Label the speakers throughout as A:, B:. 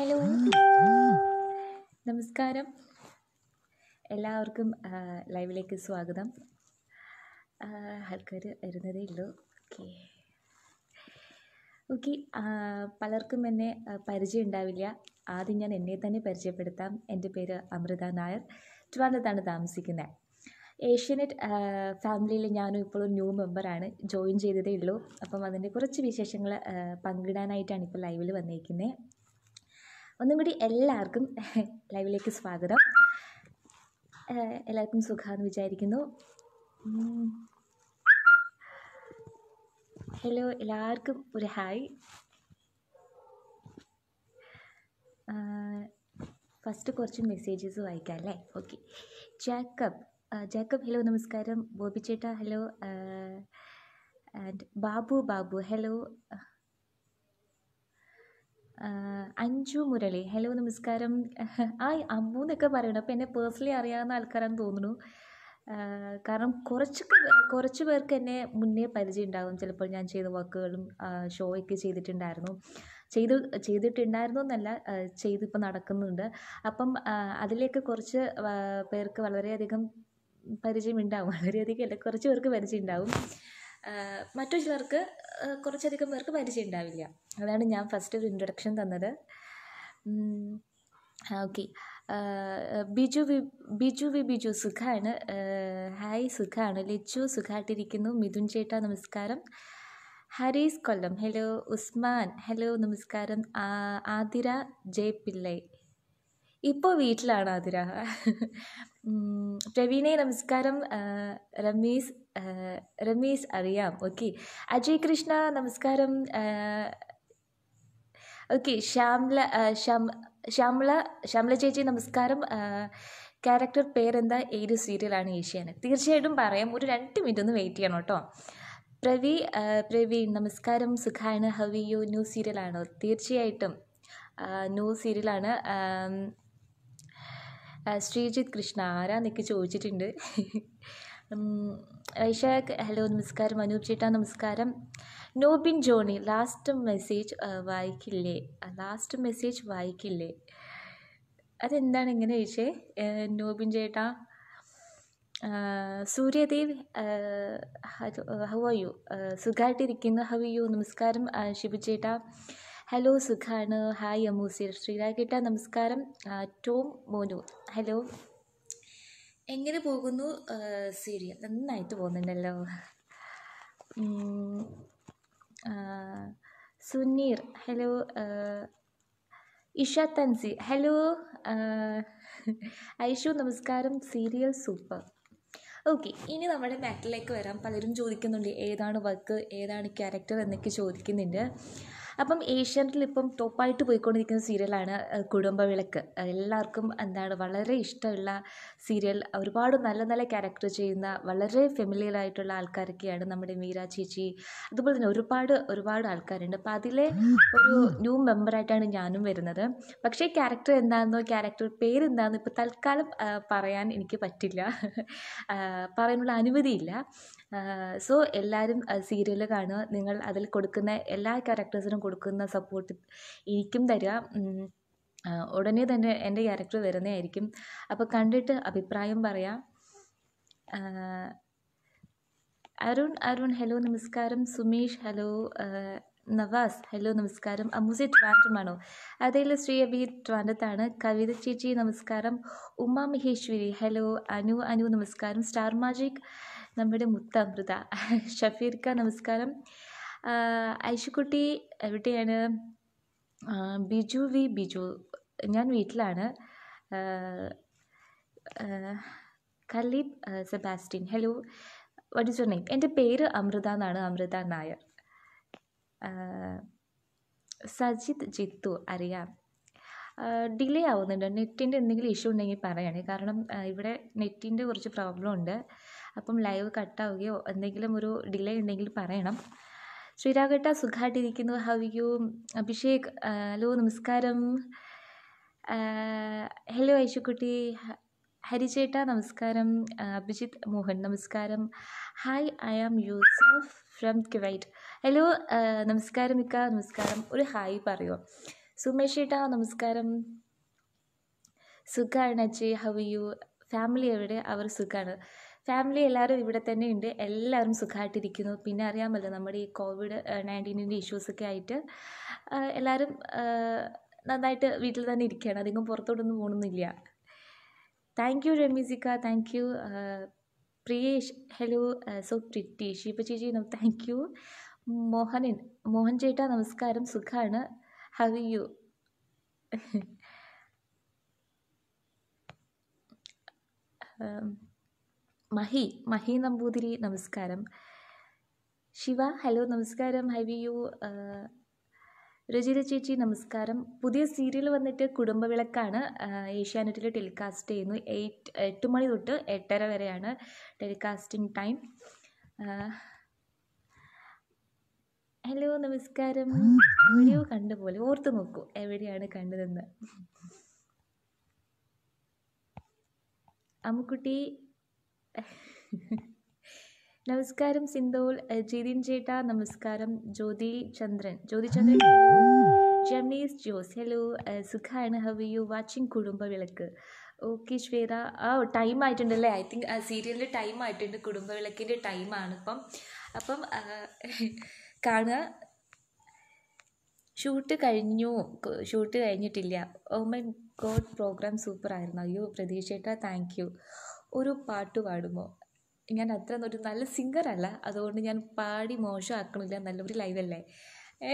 A: Hello നമസ്കാരം എല്ലാവർക്കും ലൈവിലേക്ക് സ്വാഗതം ആൾക്കാർ വരുന്നതേ ഉള്ളൂ ഓക്കെ ഓക്കെ പലർക്കും എന്നെ പരിചയം ഉണ്ടാവില്ല ആദ്യം ഞാൻ എന്നെ തന്നെ പരിചയപ്പെടുത്താം എൻ്റെ പേര് അമൃത നായർ ട്രിവാൻഡത്താണ് താമസിക്കുന്നത് ഏഷ്യനെറ്റ് ഫാമിലിയിൽ ഞാനും ഇപ്പോൾ ഒരു ന്യൂ മെമ്പറാണ് ജോയിൻ ചെയ്തതേ ഉള്ളൂ അപ്പം അതിൻ്റെ കുറച്ച് വിശേഷങ്ങൾ പങ്കിടാനായിട്ടാണ് ഇപ്പോൾ ലൈവിൽ വന്നിരിക്കുന്നത് ഒന്നും കൂടി എല്ലാവർക്കും ലൈവിലേക്ക് സ്വാഗതം എല്ലാവർക്കും സുഖമാണെന്ന് വിചാരിക്കുന്നു ഹലോ എല്ലാവർക്കും ഒരു ഹായ് ഫസ്റ്റ് കുറച്ച് മെസ്സേജസ് വായിക്കാം അല്ലേ ഓക്കെ ജാക്കബ് ജാക്കബ് ഹലോ നമസ്കാരം ബോബി ചേട്ടാ hello and Babu Babu hello Anju Murali hello നമസ്കാരം ആ അമ്മു എന്നൊക്കെ പറയണം അപ്പം എന്നെ പേഴ്സണലി അറിയാവുന്ന ആൾക്കാരാണെന്ന് തോന്നുന്നു കാരണം കുറച്ച് കുറച്ച് പേർക്ക് എന്നെ മുന്നേ പരിചയം ഉണ്ടാകും ചിലപ്പോൾ ഞാൻ ചെയ്ത വർക്കുകളും ഷോയൊക്കെ ചെയ്തിട്ടുണ്ടായിരുന്നു ചെയ്തു ചെയ്തിട്ടുണ്ടായിരുന്നു എന്നല്ല ചെയ്തിപ്പോൾ നടക്കുന്നുണ്ട് അപ്പം അതിലേക്ക് കുറച്ച് പേർക്ക് വളരെയധികം പരിചയം ഉണ്ടാവും വളരെയധികം അല്ല കുറച്ച് പേർക്ക് പരിചയം ഉണ്ടാവും മറ്റു ചിലർക്ക് കുറച്ചധികം പേർക്ക് പരിചയം ഉണ്ടാവില്ല അതാണ് ഞാൻ ഫസ്റ്റ് ഒരു ഇൻട്രൊഡക്ഷൻ തന്നത് okay Biju V Biju V Biju സുഖാണ് ഹായ് സുഖാണ് ലിച്ചു സുഖമായിട്ടിരിക്കുന്നു മിഥുൻ ചേട്ടാ നമസ്കാരം ഹരീസ് കൊല്ലം ഹലോ ഉസ്മാൻ ഹലോ നമസ്കാരം ആതിര ജയപിള്ളൈ ഇപ്പോൾ വീട്ടിലാണ് ആതിര പ്രവീണെ നമസ്കാരം റമീസ് റമീസ് അറിയാം ഓക്കെ അജയ് കൃഷ്ണ നമസ്കാരം ഓക്കെ ശ്യാംല ശ്യാമള ശ്യാമള ചേച്ചി നമസ്കാരം ക്യാരക്ടർ പേരെന്താ ഏത് സീരിയലാണ് ഏഷ്യാന് തീർച്ചയായിട്ടും പറയാം ഒരു രണ്ട് മിനിറ്റ് ഒന്ന് വെയിറ്റ് ചെയ്യണം കേട്ടോ പ്രവീ പ്രവീൺ നമസ്കാരം സുഖാണ് ഹവ് യു ന്യൂ സീരിയലാണോ തീർച്ചയായിട്ടും ന്യൂ സീരിയലാണ് ശ്രീജിത് കൃഷ്ണ ആരാന്നൊക്കെ ചോദിച്ചിട്ടുണ്ട് ഐഷാഖ് ഹലോ നമസ്കാരം അനൂപ് ചേട്ടാ നമസ്കാരം നോബിൻ ജോണി ലാസ്റ്റ് മെസ്സേജ് വായിക്കില്ലേ ലാസ്റ്റ് മെസ്സേജ് വായിക്കില്ലേ അതെന്താണ് ഇങ്ങനെ ചോദിച്ചേ നോബിൻ ചേട്ടാ സൂര്യദേവ് ഹൗ ആർ യു സുഖമായിട്ടിരിക്കുന്നു ഹൗ യു നമസ്കാരം ഷിബു ചേട്ടാ ഹലോ സുഖാണ് ഹായ് അമൂസിർ ശ്രീരാഗേട്ട നമസ്കാരം ടോം മോനു ഹലോ എങ്ങനെ പോകുന്നു സീരിയൽ നന്നായിട്ട് പോകുന്നുണ്ടല്ലോ സുനീർ ഹലോ ഇഷ തൻസി ഹലോ ഐഷു നമസ്കാരം സീരിയൽ സൂപ്പർ ഓക്കെ ഇനി നമ്മുടെ മാറ്റിലേക്ക് വരാം പലരും ചോദിക്കുന്നുണ്ട് ഏതാണ് വർക്ക് ഏതാണ് ക്യാരക്ടർ എന്നൊക്കെ ചോദിക്കുന്നുണ്ട് അപ്പം ഏഷ്യാനെറ്റിൽ ഇപ്പം ടോപ്പായിട്ട് പോയിക്കൊണ്ടിരിക്കുന്ന സീരിയലാണ് കുടുംബവിളക്ക് എല്ലാവർക്കും എന്താണ് വളരെ ഇഷ്ടമുള്ള സീരിയൽ ഒരുപാട് നല്ല നല്ല ക്യാരക്ടർ ചെയ്യുന്ന വളരെ ഫെമിലിയറായിട്ടുള്ള ആയിട്ടുള്ള ആൾക്കാരൊക്കെയാണ് നമ്മുടെ മീര ചേച്ചി അതുപോലെ തന്നെ ഒരുപാട് ഒരുപാട് ആൾക്കാരുണ്ട് അപ്പം അതിലെ ഒരു ന്യൂ മെമ്പറായിട്ടാണ് ഞാനും വരുന്നത് പക്ഷേ ക്യാരക്ടർ എന്താണെന്നോ ക്യാരക്ടർ പേര് എന്താണെന്നോ ഇപ്പോൾ തൽക്കാലം പറയാൻ എനിക്ക് പറ്റില്ല പറയാനുള്ള അനുമതിയില്ല സോ എല്ലാവരും സീരിയൽ കാണുക നിങ്ങൾ അതിൽ കൊടുക്കുന്ന എല്ലാ ക്യാരക്ടേഴ്സിനും കൊടുക്കുന്ന സപ്പോർട്ട് എനിക്കും തരിക ഉടനെ തന്നെ എൻ്റെ ക്യാരക്ടർ വരുന്നതായിരിക്കും അപ്പോൾ കണ്ടിട്ട് അഭിപ്രായം പറയാം അരുൺ അരുൺ ഹലോ നമസ്കാരം സുമേഷ് ഹലോ നവാസ് ഹലോ നമസ്കാരം അമ്മൂസി ട്രിവാൻഡ്രമാണോ അതേല ശ്രീ അബി ട്രാൻഡത്താണ് കവിത ചേച്ചി നമസ്കാരം ഉമ മഹേശ്വരി ഹലോ അനു അനു നമസ്കാരം സ്റ്റാർ മാജിക് നമ്മുടെ മുത്തമൃത ഷഫീർക്ക നമസ്കാരം ഐഷുക്കുട്ടി എവിടെയാണ് ബിജു വി ബിജു ഞാൻ വീട്ടിലാണ് Caleb Sebastian hello what is your name എൻ്റെ പേര് അമൃത എന്നാണ് അമൃത നായർ സജിത് ജിത്തു അറിയാം ഡിലേ ആവുന്നുണ്ട് നെറ്റിൻ്റെ എന്തെങ്കിലും ഇഷ്യൂ ഉണ്ടെങ്കിൽ പറയണേ കാരണം ഇവിടെ നെറ്റിൻ്റെ കുറച്ച് പ്രോബ്ലം ഉണ്ട് അപ്പം ലൈവ് കട്ടാവുകയോ എന്തെങ്കിലും ഒരു ഡിലേ ഉണ്ടെങ്കിൽ പറയണം ശ്രീരാഘട്ട സുഖമായിട്ടിരിക്കുന്നു ഹവ് യു അഭിഷേക് ഹലോ നമസ്കാരം ഹലോ ഐശുക്കുട്ടി ഹരിചേട്ട നമസ്കാരം അഭിജിത്ത് മോഹൻ നമസ്കാരം hi I am Yusuf from Kuwait hello നമസ്കാരം ഇക്ക നമസ്കാരം ഒരു ഹായ് പറയുമോ സുമേഷ് ഏട്ടാ നമസ്കാരം സുഖമാണ് അജയ് ഹവ് യു ഫാമിലി എവിടെ അവർ സുഖമാണ് ഫാമിലി എല്ലാവരും ഇവിടെ തന്നെ ഉണ്ട് എല്ലാവരും സുഖമായിട്ടിരിക്കുന്നു പിന്നെ അറിയാമല്ലോ നമ്മുടെ ഈ കോവിഡ് നയൻറ്റീനിൻ്റെ ഇഷ്യൂസൊക്കെ ആയിട്ട് എല്ലാവരും നന്നായിട്ട് വീട്ടിൽ തന്നെ ഇരിക്കുകയാണ് അധികം പുറത്തോട്ടൊന്നും പോകണമെന്നില്ല താങ്ക് യു രമീസിക്ക thank you Priyesh hello so pretty ഷീപ്പ ചേച്ചി താങ്ക് യു മോഹനൻ മോഹൻ ചേട്ടാ നമസ്കാരം സുഖമാണ് how you um, Mahi Mahi Namboothiri നമസ്കാരം ശിവ ഹലോ നമസ്കാരം ഹൈവ് യു രുചിര ചേച്ചി നമസ്കാരം പുതിയ സീരിയൽ വന്നിട്ട് കുടുംബവിളക്കാണ് ഏഷ്യാനെറ്റിൽ ടെലികാസ്റ്റ് ചെയ്യുന്നു എയ്റ്റ് എട്ട് മണി തൊട്ട് എട്ടര വരെയാണ് ടെലികാസ്റ്റിംഗ് ടൈം ഹലോ നമസ്കാരം വീഡിയോ കണ്ടുപോലെ ഓർത്ത് നോക്കൂ എവിടെയാണ് കണ്ടതെന്ന് അമ്മുക്കുട്ടി നമസ്കാരം സിന്ധോൾ ജിതിൻ ചേട്ട നമസ്കാരം Jyothi Chandran Jyothi Chandran James Jose hello സുഖാണ് how you watching Kudumba Vilakku okay Shweta ആ ടൈം ആയിട്ടുണ്ടല്ലേ ഐ തിങ്ക് ആ സീരിയലിൻ്റെ ടൈം ആയിട്ടുണ്ട് കുടുംബ വിളക്കിൻ്റെ ടൈമാണ് ഇപ്പം അപ്പം കാണുക ഷൂട്ട് കഴിഞ്ഞു ഷൂട്ട് കഴിഞ്ഞിട്ടില്ല oh my God program super ആയിരുന്നു അയ്യോ പ്രതീക്ഷയിട്ട താങ്ക് യു ഒരു പാട്ട് പാടുമോ ഞാൻ അത്ര ഒരു നല്ല സിംഗറല്ല അതുകൊണ്ട് ഞാൻ പാടി മോശമാക്കണില്ല നല്ലൊരു ലൈവല്ലേ ഏ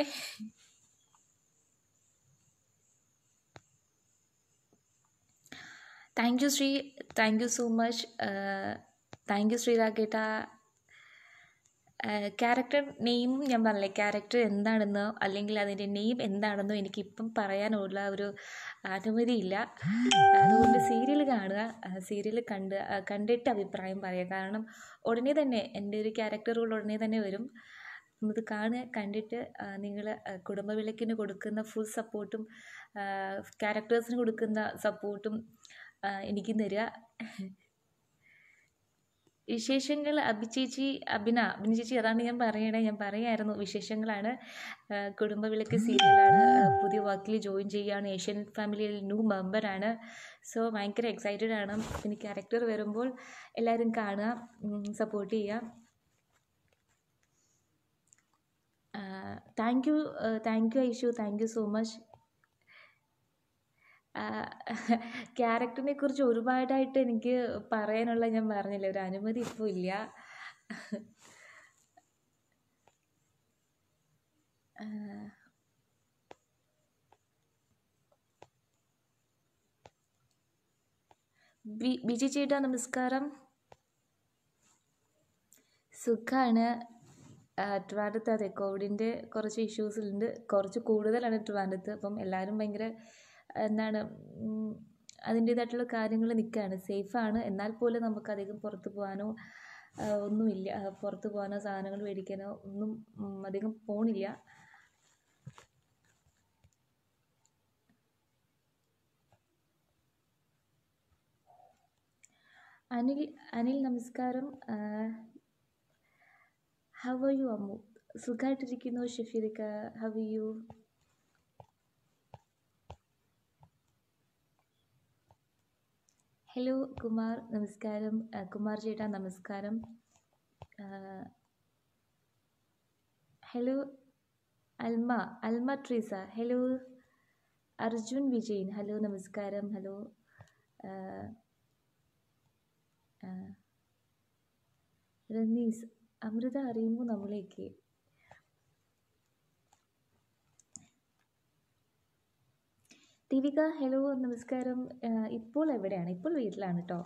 A: thank you Sree thank you so much thank you ശ്രീരാഗേട്ട ക്യാരക്ടർ നെയിമും ഞാൻ പറഞ്ഞില്ലേ ക്യാരക്ടർ എന്താണെന്നോ അല്ലെങ്കിൽ അതിൻ്റെ നെയിം എന്താണെന്നോ എനിക്കിപ്പം പറയാനുള്ള ഒരു അനുമതിയില്ല അതുകൊണ്ട് സീരിയൽ കാണുക സീരിയൽ കണ്ട് കണ്ടിട്ട് അഭിപ്രായം പറയുക കാരണം ഉടനെ തന്നെ എൻ്റെ ഒരു ക്യാരക്ടർ റോൾ ഉടനെ തന്നെ വരും അത് കാണുക കണ്ടിട്ട് നിങ്ങൾ കുടുംബവിളക്കിന് കൊടുക്കുന്ന ഫുൾ സപ്പോർട്ടും ക്യാരക്ടേഴ്സിന് കൊടുക്കുന്ന സപ്പോർട്ടും എനിക്ക് തരിക വിശേഷങ്ങൾ അഭിചേച്ചി അഭിന അഭിന ചേച്ചി അതാണ് ഞാൻ പറയണേ ഞാൻ പറയായിരുന്നു വിശേഷങ്ങളാണ് കുടുംബവിളക്ക് സീരിയലാണ് പുതിയ വർക്കിൽ ജോയിൻ ചെയ്യുകയാണ് ഏഷ്യൻ ഫാമിലിയിൽ ന്യൂ മെമ്പറാണ് സോ ഭയങ്കര എക്സൈറ്റഡ് ആണ് പിന്നെ ക്യാരക്ടർ വരുമ്പോൾ എല്ലാവരും കാണുക സപ്പോർട്ട് ചെയ്യുക thank you thank you Aishu thank you so much കുറിച്ച് ഒരുപാടായിട്ട് എനിക്ക് പറയാനുള്ള ഞാൻ പറഞ്ഞില്ലേ ഒരു അനുമതി ഇപ്പോൾ ഇല്ല ബിജി ചേട്ടാ നമസ്കാരം സുഖമാണ് ട്രിവാൻഡ്രത്ത് അതെ കോവിഡിൻ്റെ കുറച്ച് ഇഷ്യൂസ് ഉണ്ട് കുറച്ച് കൂടുതലാണ് ട്രിവാൻഡ്രത്ത് അപ്പം എല്ലാവരും ഭയങ്കര എന്താണ് അതിൻ്റേതായിട്ടുള്ള കാര്യങ്ങൾ നിൽക്കുകയാണ് സേഫാണ് എന്നാൽ പോലും നമുക്ക് അധികം പുറത്ത് പോകാനോ ഒന്നുമില്ല പുറത്ത് പോകാനോ സാധനങ്ങൾ മേടിക്കാനോ ഒന്നും അധികം പോണില്ല അനിൽ അനിൽ നമസ്കാരം ഹവ് ആർ യു അമ്മു സുഖമായിട്ടിരിക്കുന്നു ഷഫീദക്ക ഹവ് യു ഹലോ കുമാർ നമസ്കാരം കുമാർ ചേട്ടാ നമസ്കാരം hello Alma Alma Treesa hello Arjun Vijayan hello നമസ്കാരം ഹലോ റമീസ് അമൃത അറിയുമോ നമ്മളേക്ക് ദിവിക ഹലോ നമസ്കാരം ഇപ്പോൾ എവിടെയാണ് ഇപ്പോൾ വീട്ടിലാണ് കേട്ടോ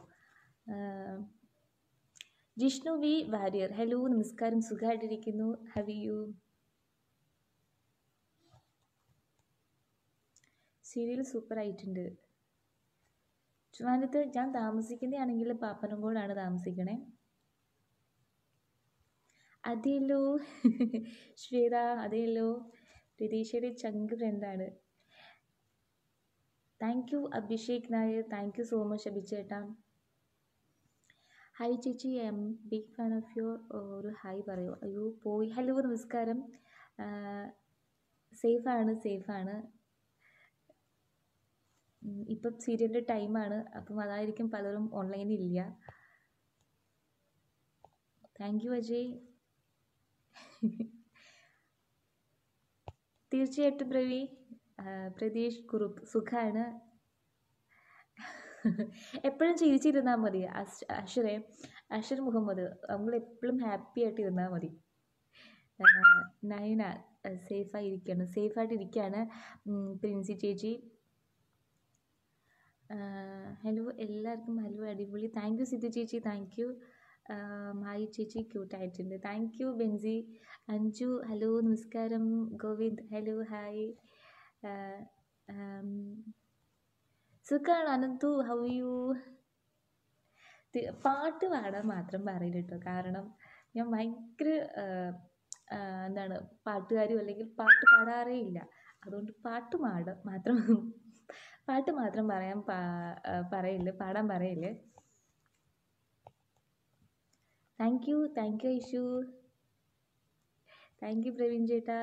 A: ജിഷ്ണു വി വാര്യർ ഹലോ നമസ്കാരം സുഖമായിട്ടിരിക്കുന്നു ഹവ് യു സീരിയൽ സൂപ്പറായിട്ടുണ്ട് ചുമാനത്ത് ഞാൻ താമസിക്കുന്നതാണെങ്കിൽ പാപ്പനംകോടാണ് താമസിക്കണേ അതെയല്ലോ ശ്വേത അതെയല്ലോ രതീഷയുടെ ചങ്ക് ഫ്രണ്ടാണ് thank you Abhishek Nair thank you so much അഭിചേട്ടാ ഹായ് ചേച്ചി I am big fan of your ഒരു ഹായ് പറയൂ അയ്യോ പോയി ഹലോ നമസ്കാരം സേഫാണ് സേഫാണ് ഇപ്പം സീരിയലിൻ്റെ ടൈമാണ് അപ്പം അതായിരിക്കും പലരും ഓൺലൈനിൽ ഇല്ല താങ്ക് യു അജയ് തീർച്ചയായിട്ടും പ്രവീ പ്രതീഷ് കുറുപ്പ് സുഖമാണ് എപ്പോഴും ചിരിച്ചിരുന്നാൽ മതി അഷറെ അഷർ മുഹമ്മദ് നമ്മൾ എപ്പോഴും ഹാപ്പി ആയിട്ട് ഇരുന്നാൽ മതി നയന സേഫായിരിക്കുകയാണ് സേഫായിട്ട് ഇരിക്കുകയാണ് പ്രിൻസി ചേച്ചി ഹലോ എല്ലാവർക്കും ഹലോ അടിപൊളി താങ്ക് യു സിദ്ധു ചേച്ചി താങ്ക് യു മായി ചേച്ചി ക്യൂട്ടായിട്ടുണ്ട് thank you Bensy Anju hello നമസ്കാരം ഗോവിന്ദ് ഹലോ ഹായ് സുഖമാണ് അനന്തു ഹൗ യു പാട്ട് പാടാൻ മാത്രം പറയില്ല കേട്ടോ കാരണം ഞാൻ ഭയങ്കര എന്താണ് പാട്ടുകാരും അല്ലെങ്കിൽ പാട്ട് പാടാറേ ഇല്ല അതുകൊണ്ട് പാട്ട് പാട മാത്രം പാട്ട് മാത്രം പറയാൻ പറയില്ല പാടാൻ പറയില്ല thank you thank you Aishu thank you Praveen ചേട്ടാ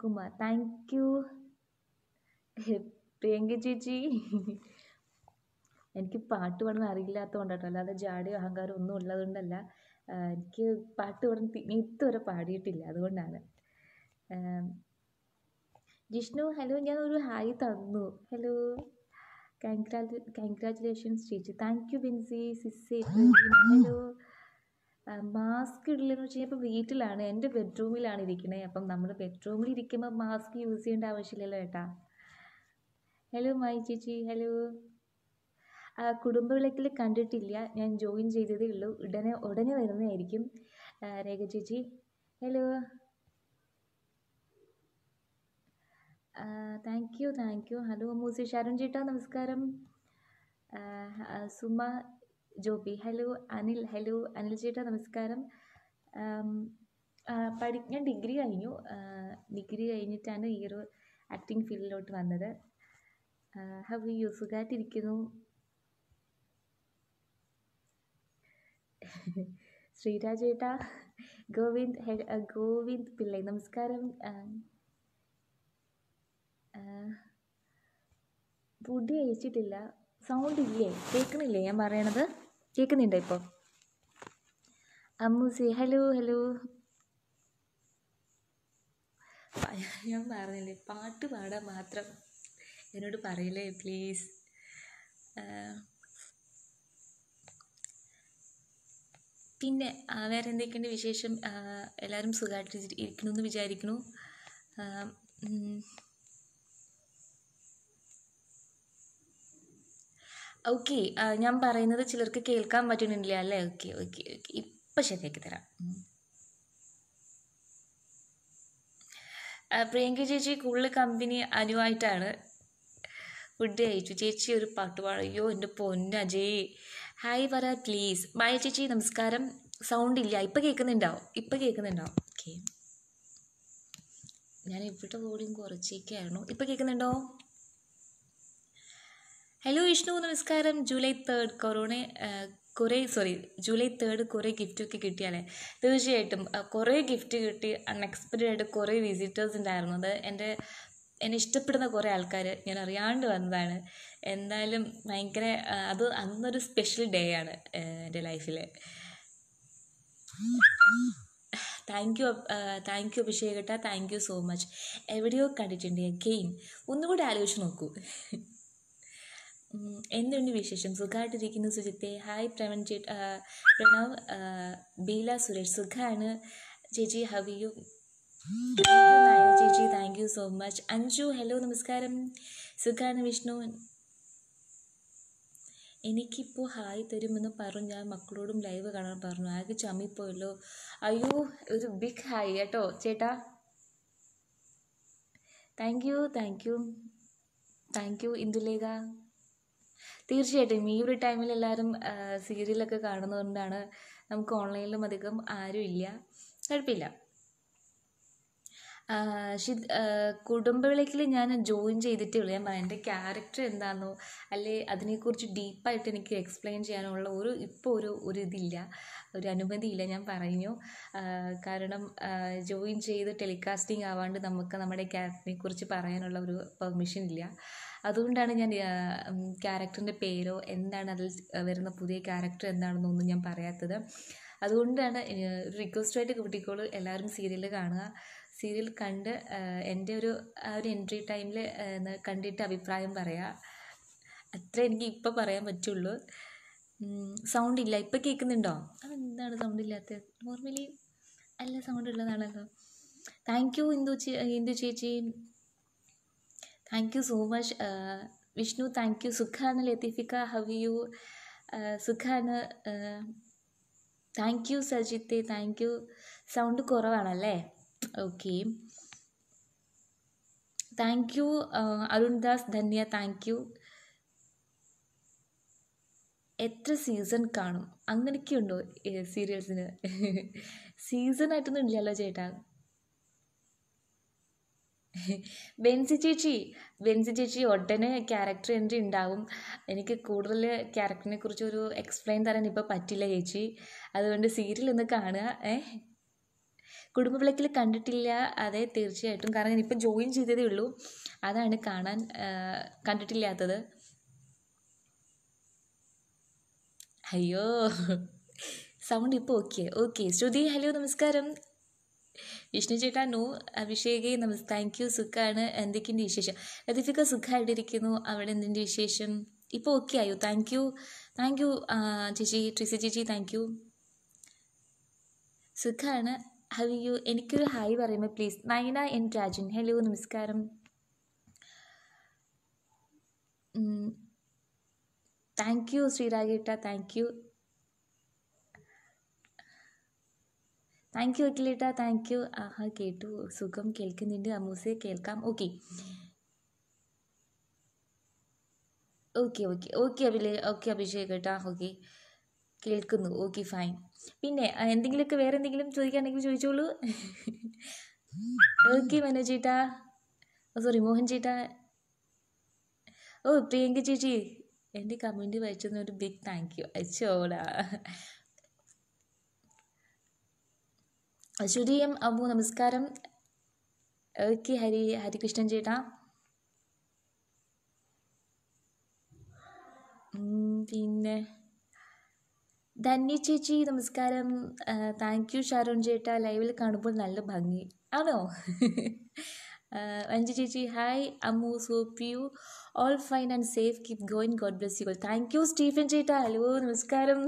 A: കുമാർ താങ്ക് യു പ്രിയങ്ക ചേച്ചി എനിക്ക് പാട്ട് പാടാൻ അറിയില്ലാത്തതുകൊണ്ടാട്ടോ അല്ലാതെ ജാടിയോ അഹങ്കാരം ഒന്നും ഉള്ളതുകൊണ്ടല്ല എനിക്ക് പാട്ട് പാടാൻ ഇതുവരെ പാടിയിട്ടില്ല അതുകൊണ്ടാണ് ജിഷ്ണു ഹലോ ഞാൻ ഒരു ഹായ് തന്നു ഹലോ കൺഗ്രാജു കൺഗ്രാറ്റുലേഷൻസ് ചേച്ചി താങ്ക് യു ബിൻസി സിസ്സേ ഹലോ മാസ്ക് ഇടില്ല എന്ന് വെച്ച് കഴിഞ്ഞാൽ ഇപ്പോൾ വീട്ടിലാണ് എൻ്റെ ബെഡ്റൂമിലാണ് ഇരിക്കുന്നത് അപ്പം നമ്മൾ ബെഡ്റൂമിൽ ഇരിക്കുമ്പോൾ മാസ്ക് യൂസ് ചെയ്യേണ്ട ആവശ്യമില്ലല്ലോ ഏട്ടാ ഹലോ മായി ചേച്ചി ഹലോ വിളക്കിൽ കണ്ടിട്ടില്ല ഞാൻ ജോയിൻ ചെയ്തതേ ഉള്ളൂ ഉടനെ ഉടനെ വരുന്നതായിരിക്കും രേഖ ചേച്ചി hello thank you thank you hello മൂസി ഷാരൻ ചേട്ടാ നമസ്കാരം സുമ ജോബി ഹലോ അനിൽ ഹലോ അനിൽ ചേട്ടാ നമസ്കാരം പഠി ഞാൻ ഡിഗ്രി കഴിഞ്ഞു ഡിഗ്രി കഴിഞ്ഞിട്ടാണ് ഈ ഒരു ആക്ടിങ് ഫീൽഡിലോട്ട് വന്നത് ഹവ് യു സുഖമായിട്ടിരിക്കുന്നു ശ്രീരാജ് ചേട്ടാ ഗോവിന്ദ് ഗോവിന്ദ് പിള്ളൈ നമസ്കാരം ഫുഡ് കഴിച്ചിട്ടില്ല സൗണ്ട് ഇല്ലേ കേൾക്കുന്നില്ലേ ഞാൻ പറയണത് കേൾക്കുന്നുണ്ടോ ഇപ്പോൾ അമ്മൂസി ഹലോ ഹലോ ഞാൻ പറഞ്ഞില്ലേ പാട്ട് പാടാൻ മാത്രം എന്നോട് പറയില്ലേ പ്ലീസ് പിന്നെ വേറെ എന്തൊക്കെയുണ്ട് വിശേഷം എല്ലാവരും സുഖമായിട്ട് ഇരിക്കണമെന്ന് വിചാരിക്കുന്നു ഓക്കെ ഞാൻ പറയുന്നത് ചിലർക്ക് കേൾക്കാൻ പറ്റുന്നില്ല അല്ലേ ഓക്കെ ഓക്കെ ഓക്കെ ഇപ്പം ശരിയാക്കി തരാം പ്രിയങ്ക ചേച്ചി കൂടുതൽ കമ്പനി അനുവായിട്ടാണ് ഫുഡ് അയച്ചു ചേച്ചി ഒരു പാട്ട് പാടും അയ്യോ എൻ്റെ പൊന്നു ഹായ് പറ പ്ലീസ് മായ ചേച്ചി നമസ്കാരം സൗണ്ട് ഇല്ല ഇപ്പം കേൾക്കുന്നുണ്ടാവും ഇപ്പം കേൾക്കുന്നുണ്ടാവും ഓക്കെ ഞാൻ ഇവിടെ വോളിയും കുറച്ചേക്കായിരുന്നു ഇപ്പം കേൾക്കുന്നുണ്ടോ ഹലോ വിഷ്ണു നമസ്കാരം ജൂലൈ തേർഡ് കൊറോണ കുറേ സോറി ജൂലൈ തേർഡ് കുറേ ഒക്കെ കിട്ടിയാലേ തീർച്ചയായിട്ടും കുറേ ഗിഫ്റ്റ് കിട്ടി അൺഎക്സ്പെക്റ്റഡ് ആയിട്ട് കുറേ വിസിറ്റേഴ്സ് ഉണ്ടായിരുന്നു അത് എൻ്റെ എന്നെ ഇഷ്ടപ്പെടുന്ന കുറേ ആൾക്കാർ ഞാൻ അറിയാണ്ട് വന്നതാണ് എന്തായാലും ഭയങ്കര അത് അന്നൊരു സ്പെഷ്യൽ ഡേ ആണ് എൻ്റെ ലൈഫിൽ താങ്ക് യു താങ്ക് യു അഭിഷേകട്ട താങ്ക് യു സോ മച്ച് എവിടെയോ കണ്ടിട്ടുണ്ട് ഗെയിം ഒന്നുകൂടി ആലോചിച്ച് നോക്കൂ എന്തുണ്ട് വിശേഷം സുഖമായിട്ടിരിക്കുന്നു സുജിത്തെ ഹായ് പ്രവൺ ചേട്ട പ്രണവ് ബീല സുരേഷ് സുഖമാണ് ചേച്ചി ഹവ് യു ചേച്ചി thank you so much Anju hello നമസ്കാരം സുഖമാണ് വിഷ്ണു എനിക്കിപ്പോൾ ഹായ് തരുമെന്ന് പറഞ്ഞു ഞാൻ മക്കളോടും ലൈവ് കാണാൻ പറഞ്ഞു ആകെ ചമ്മിപ്പോയല്ലോ അയ്യോ ഒരു ബിഗ് ഹായ് കേട്ടോ ചേട്ടാ thank you thank you thank you Indulekha തീർച്ചയായിട്ടും ഈ ഒരു ടൈമിൽ എല്ലാവരും സീരിയലൊക്കെ കാണുന്നതുകൊണ്ടാണ് നമുക്ക് ഓൺലൈനിലും അധികം ആരും ഇല്ല കുഴപ്പമില്ല കുടുംബവിളക്കിൽ ഞാൻ ജോയിൻ ചെയ്തിട്ടേ ഉള്ളൂ ഞാൻ എൻ്റെ ക്യാരക്ടർ എന്താണെന്നോ അല്ലെ അതിനെക്കുറിച്ച് ഡീപ്പായിട്ട് എനിക്ക് എക്സ്പ്ലെയിൻ ചെയ്യാനുള്ള ഒരു ഇപ്പോൾ ഒരു ഒരു ഇതില്ല ഒരു അനുമതിയില്ല ഞാൻ പറഞ്ഞു കാരണം ജോയിൻ ചെയ്ത് ടെലികാസ്റ്റിംഗ് ആവാണ്ട് നമുക്ക് നമ്മുടെ ക്യാരക്ടറിനെ കുറിച്ച് പറയാനുള്ള ഒരു പെർമിഷൻ ഇല്ല അതുകൊണ്ടാണ് ഞാൻ ക്യാരക്ടറിൻ്റെ പേരോ എന്താണ് അതിൽ വരുന്ന പുതിയ ക്യാരക്ടർ എന്താണെന്നൊന്നും ഞാൻ പറയാത്തത് അതുകൊണ്ടാണ് റിക്വസ്റ്റ് റിക്വസ്റ്റായിട്ട് കുട്ടിക്കോൾ എല്ലാവരും സീരിയൽ കാണുക സീരിയൽ കണ്ട് എൻ്റെ ഒരു ആ ഒരു എൻട്രി ടൈമിൽ കണ്ടിട്ട് അഭിപ്രായം പറയാം അത്ര എനിക്ക് ഇപ്പോൾ പറയാൻ പറ്റുള്ളൂ സൗണ്ട് ഇല്ല ഇപ്പം കേൾക്കുന്നുണ്ടോ അതെന്താണ് സൗണ്ട് ഇല്ലാത്ത നോർമലി അല്ല സൗണ്ട് ഉള്ളതാണല്ലോ താങ്ക് യു ഇന്ദു ചേ ഇന്ദു ചേച്ചി thank you so much Vishnu thank you സുഖാന ലത്തീഫിക്ക ഹവ് യു സുഖാന താങ്ക് യു സജിത്തെ താങ്ക് യു സൗണ്ട് കുറവാണല്ലേ okay thank you Arundas Dhanya thank you എത്ര സീസൺ കാണും അങ്ങനെയൊക്കെയുണ്ടോ സീരിയൽസിന് സീസൺ ആയിട്ടൊന്നും ഇല്ലല്ലോ ചേട്ടാ ബെൻസി ചേച്ചി ബെൻസി ചേച്ചി ഉടനെ ക്യാരക്ടർ എൻട്രി ഉണ്ടാവും എനിക്ക് കൂടുതൽ ക്യാരക്ടറിനെ കുറിച്ച് ഒരു എക്സ്പ്ലെയിൻ തരാൻ ഇപ്പോൾ പറ്റില്ല ചേച്ചി അതുകൊണ്ട് സീരിയൽ ഒന്ന് കാണുക ഏഹ് കുടുംബ വിളക്കിൽ കണ്ടിട്ടില്ല അതെ തീർച്ചയായിട്ടും കാരണം ഞാനിപ്പോൾ ജോയിൻ ചെയ്തതേ ഉള്ളൂ അതാണ് കാണാൻ കണ്ടിട്ടില്ലാത്തത് അയ്യോ സൗണ്ട് ഇപ്പോൾ ഓക്കെ ഓക്കെ ശ്രുതി ഹലോ നമസ്കാരം വിഷ്ണു ചേട്ടാ നോ അഭിഷേകെ നമസ് താങ്ക് യു സുഖമാണ് എന്തൊക്കെയുണ്ട് വിശേഷം ലതിഫിക്ക സുഖമായിട്ടിരിക്കുന്നു അവിടെ എന്തിൻ്റെ വിശേഷം ഇപ്പോൾ ഓക്കെ ആയോ താങ്ക് യു താങ്ക് യു ചേച്ചി ട്രിസി ചേച്ചി താങ്ക് യു സുഖമാണ് ഹവ് യു എനിക്കൊരു ഹായ് പറയുമ്പോൾ please Naina N Rajan hello നമസ്കാരം താങ്ക് യു ശ്രീരാഗേട്ട താങ്ക് യു താങ്ക് യു അഖിലേട്ട താങ്ക് യു ആഹാ കേട്ടു സുഖം കേൾക്കുന്നുണ്ട് അമൂസെ കേൾക്കാം ഓക്കെ ഓക്കെ ഓക്കെ ഓക്കെ അഭിലേ ഓക്കെ അഭിഷേക് ഏട്ടാ ഓക്കെ കേൾക്കുന്നു ഓക്കെ ഫൈൻ പിന്നെ എന്തെങ്കിലുമൊക്കെ വേറെ എന്തെങ്കിലും ചോദിക്കാണെങ്കിൽ ചോദിച്ചോളൂ ഓക്കെ മനോജ് ചേട്ടാ സോറി മോഹൻ ചേട്ടാ ഓ പ്രിയങ്ക ചേച്ചി എൻ്റെ കമൻറ്റ് വായിച്ചതിന് ഒരു ബിഗ് താങ്ക് യു അച്ചോടാ അശ്വതി എം അബു നമസ്കാരം ഓക്കെ ഹരി ഹരികൃഷ്ണൻ ചേട്ടാ പിന്നെ ധന്യ ചേച്ചി നമസ്കാരം താങ്ക് യു ഷാരോൺ ചേട്ടാ ലൈവിൽ കാണുമ്പോൾ നല്ല ഭംഗി ആണോ അഞ്ചു ചേച്ചി hi Ammu hope you all fine and safe keep going God bless you thank you Stephen ചേട്ടാ ഹലോ നമസ്കാരം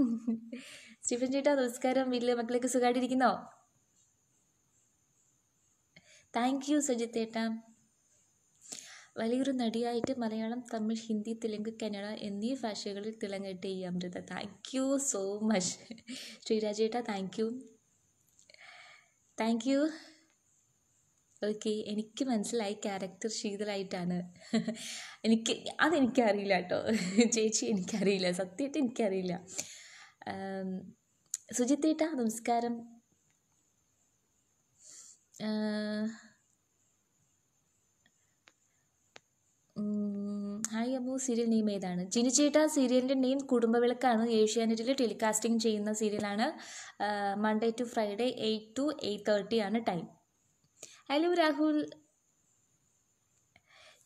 A: സ്റ്റീഫൻ ചേട്ടാ നമസ്കാരം വീട്ടിലെ മക്കളൊക്കെ സുഖമായിട്ടിരിക്കുന്നോ താങ്ക് യു സജിത്തേട്ട വലിയൊരു നടിയായിട്ട് മലയാളം തമിഴ് ഹിന്ദി തെലുങ്ക് കന്നഡ എന്നീ ഭാഷകളിൽ തിളങ്ങട്ടെ ഈ Amrutha thank you so much ശ്രീരാജേട്ട thank you thank you okay എനിക്ക് മനസ്സിലായി ക്യാരക്ടർ ശീതലായിട്ടാണ് എനിക്ക് അതെനിക്കറിയില്ല കേട്ടോ ചേച്ചി എനിക്കറിയില്ല സത്യമായിട്ട് എനിക്കറിയില്ല um, സുജിത്തേട്ട നമസ്കാരം uh, hi Ammu serial name ഏതാണ് ചിനിച്ചേട്ട സീരിയലിൻ്റെ നെയിം കുടുംബവിളക്കാണ് ഏഷ്യാനെറ്റിൽ ടെലികാസ്റ്റിംഗ് ചെയ്യുന്ന സീരിയലാണ് Monday to Friday eight to eight thirty ആണ് ടൈം ഹലോ രാഹുൽ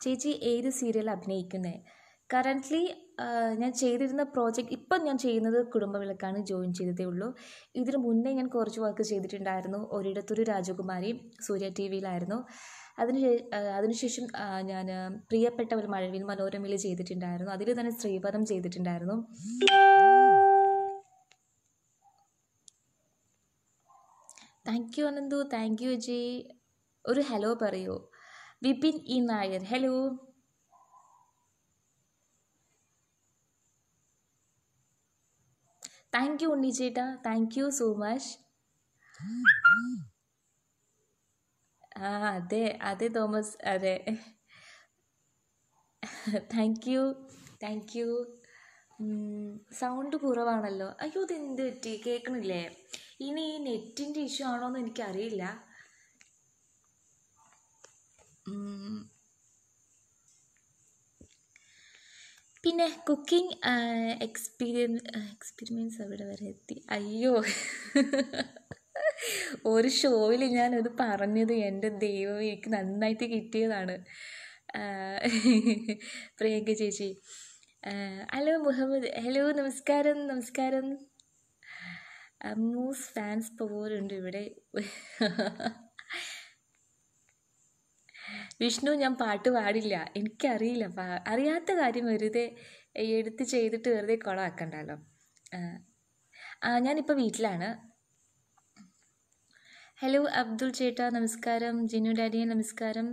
A: ചേച്ചി ഏത് സീരിയൽ അഭിനയിക്കുന്നത് കറൻ്റ്ലി ഞാൻ ചെയ്തിരുന്ന പ്രോജക്റ്റ് ഇപ്പം ഞാൻ ചെയ്യുന്നത് കുടുംബവിളക്കാണ് ജോയിൻ ചെയ്തതേ ഉള്ളൂ ഇതിനു മുന്നേ ഞാൻ കുറച്ച് വർക്ക് ചെയ്തിട്ടുണ്ടായിരുന്നു ഒരിടത്തൊരു രാജകുമാരി സൂര്യ ടി വിയിലായിരുന്നു അതിന് അതിനുശേഷം ഞാൻ പ്രിയപ്പെട്ട ഒരു മഴവിൽ മനോരമയിൽ ചെയ്തിട്ടുണ്ടായിരുന്നു അതിൽ തന്നെ സ്ത്രീപദം ചെയ്തിട്ടുണ്ടായിരുന്നു thank you Ananthu thank you ji ഒരു ഹലോ പറയൂ Vipin E Nair hello thank you ചേട്ടാ താങ്ക് യു സോ മച്ച് ആ അതെ അതെ തോമസ് അതെ thank you thank you sound കുറവാണല്ലോ അയ്യോ ഇതെന്ത് പറ്റി കേൾക്കണില്ലേ ഇനി ഈ നെറ്റിൻ്റെ ഇഷ്യൂ എന്ന് എനിക്കറിയില്ല പിന്നെ കുക്കിംഗ് എക്സ്പീരിയൻസ് എക്സ്പീരിമെൻസ് അവിടെ വരെ എത്തി അയ്യോ ഒരു ഷോയിൽ ഞാനത് പറഞ്ഞത് എൻ്റെ ദൈവം എനിക്ക് നന്നായിട്ട് കിട്ടിയതാണ് പ്രിയങ്ക ചേച്ചി ഹലോ മുഹമ്മദ് ഹലോ നമസ്കാരം നമസ്കാരം അമ്മൂസ് ഫാൻസ് പോലുണ്ട് ഇവിടെ വിഷ്ണു ഞാൻ പാട്ട് പാടില്ല എനിക്കറിയില്ല പാ അറിയാത്ത കാര്യം വെറുതെ എടുത്ത് ചെയ്തിട്ട് വെറുതെ കുളമാക്കണ്ടല്ലോ ഞാനിപ്പോൾ വീട്ടിലാണ് ഹലോ അബ്ദുൾ ചേട്ടാ നമസ്കാരം ജിനു ഡാഡിയെ നമസ്കാരം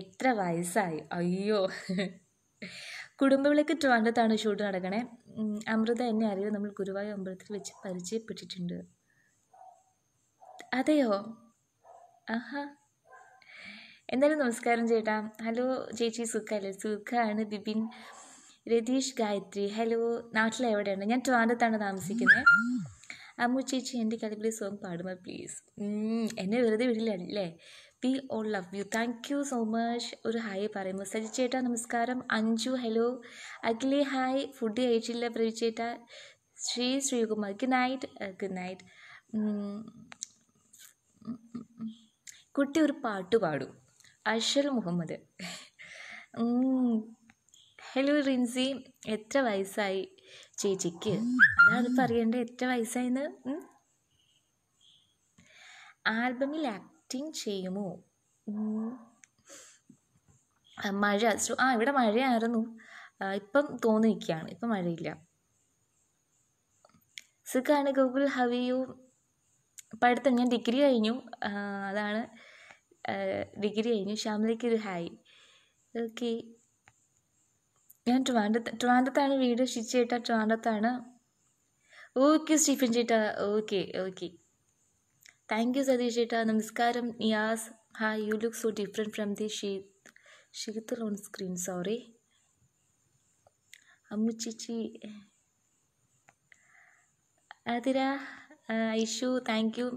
A: എത്ര വയസ്സായി അയ്യോ കുടുംബവിളക്ക് ട്രിവാൻഡത്താണ് ഷൂട്ട് നടക്കണേ അമൃത എന്നെ അറിയാതെ നമ്മൾ ഗുരുവായൂർ അമ്പലത്തിൽ വെച്ച് പരിചയപ്പെട്ടിട്ടുണ്ട് അതെയോ ആഹാ എന്തായാലും നമസ്കാരം ചേട്ടാ ഹലോ ചേച്ചി സുഖല്ലേ സുഖമാണ് ബിബിൻ രതീഷ് ഗായത്രി ഹലോ നാട്ടിലെവിടെയാണ് ഞാൻ ട്രിവാൻഡത്താണ് താമസിക്കുന്നത് അമ്മു ചേച്ചി എൻ്റെ കാറ്റഗറി സോങ് പാടുമോ പ്ലീസ് എന്നെ വെറുതെ വിടില്ലല്ലേ we all love you thank you so much ഒരു ഹായ് പറയുമ്പോൾ സജി ചേട്ടാ നമസ്കാരം അഞ്ജു ഹലോ അഖിലെ ഹായ് ഫുഡ് കഴിച്ചില്ല പ്രവി ചേട്ടാ Sree Sreekumar good night good night കുട്ടി ഒരു പാട്ട് പാടും അഷൽ മുഹമ്മദ് ഹലോ റിൻസി എത്ര വയസ്സായി ചേച്ചിക്ക് അതാണ് പറയേണ്ട എത്ര വയസ്സായെന്ന് ആൽബമിൽ ആക്ടിങ് ചെയ്യുമോ മഴ ആ ഇവിടെ മഴയായിരുന്നു ഇപ്പം തോന്നിയിരിക്കുകയാണ് ഇപ്പം മഴയില്ല സുഖാണ് ഗൂഗിൾ ഹവ് യു പഠിത്തം ഞാൻ ഡിഗ്രി കഴിഞ്ഞു അതാണ് ഡിഗ്രി കഴിഞ്ഞു ശ്യാമിലേക്ക് ഒരു ഹായ് ഓക്കെ ഞാൻ ട്രിവാൻഡ്രത്ത് ട്രിവാൻഡ്രത്താണ് വീട് ഷിജി ചേട്ടാ ട്രിവാൻഡ്രത്താണ് ഓക്കെ സ്റ്റീഫൻ ചേട്ടാ okay okay thank you Satheesh ചേട്ടാ നമസ്കാരം Niyas hi you look so different from the she ഷീത്തർ ഓൺ സ്ക്രീൻ സോറി അമ്മു ചിച്ചി Athira Aishu thank you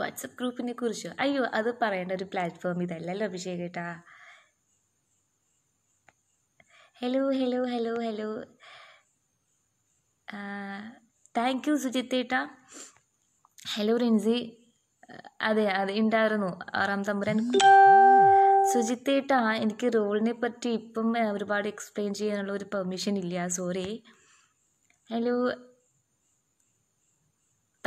A: WhatsApp ഗ്രൂപ്പിനെ കുറിച്ച് അയ്യോ അത് പറയേണ്ട ഒരു പ്ലാറ്റ്ഫോം ഇതല്ലല്ലോ അഭിഷേക് ചേട്ടാ hello hello hello hello thank you സുജിത്തേട്ട ഹലോ റിൻസി അതെ അത് ഉണ്ടായിരുന്നു ആറാം തമ്പുരാൻ സുജിത്തേട്ട എനിക്ക് റോളിനെ പറ്റി ഇപ്പം ഒരുപാട് എക്സ്പ്ലെയിൻ ചെയ്യാനുള്ള ഒരു പെർമിഷൻ ഇല്ല സോറി ഹലോ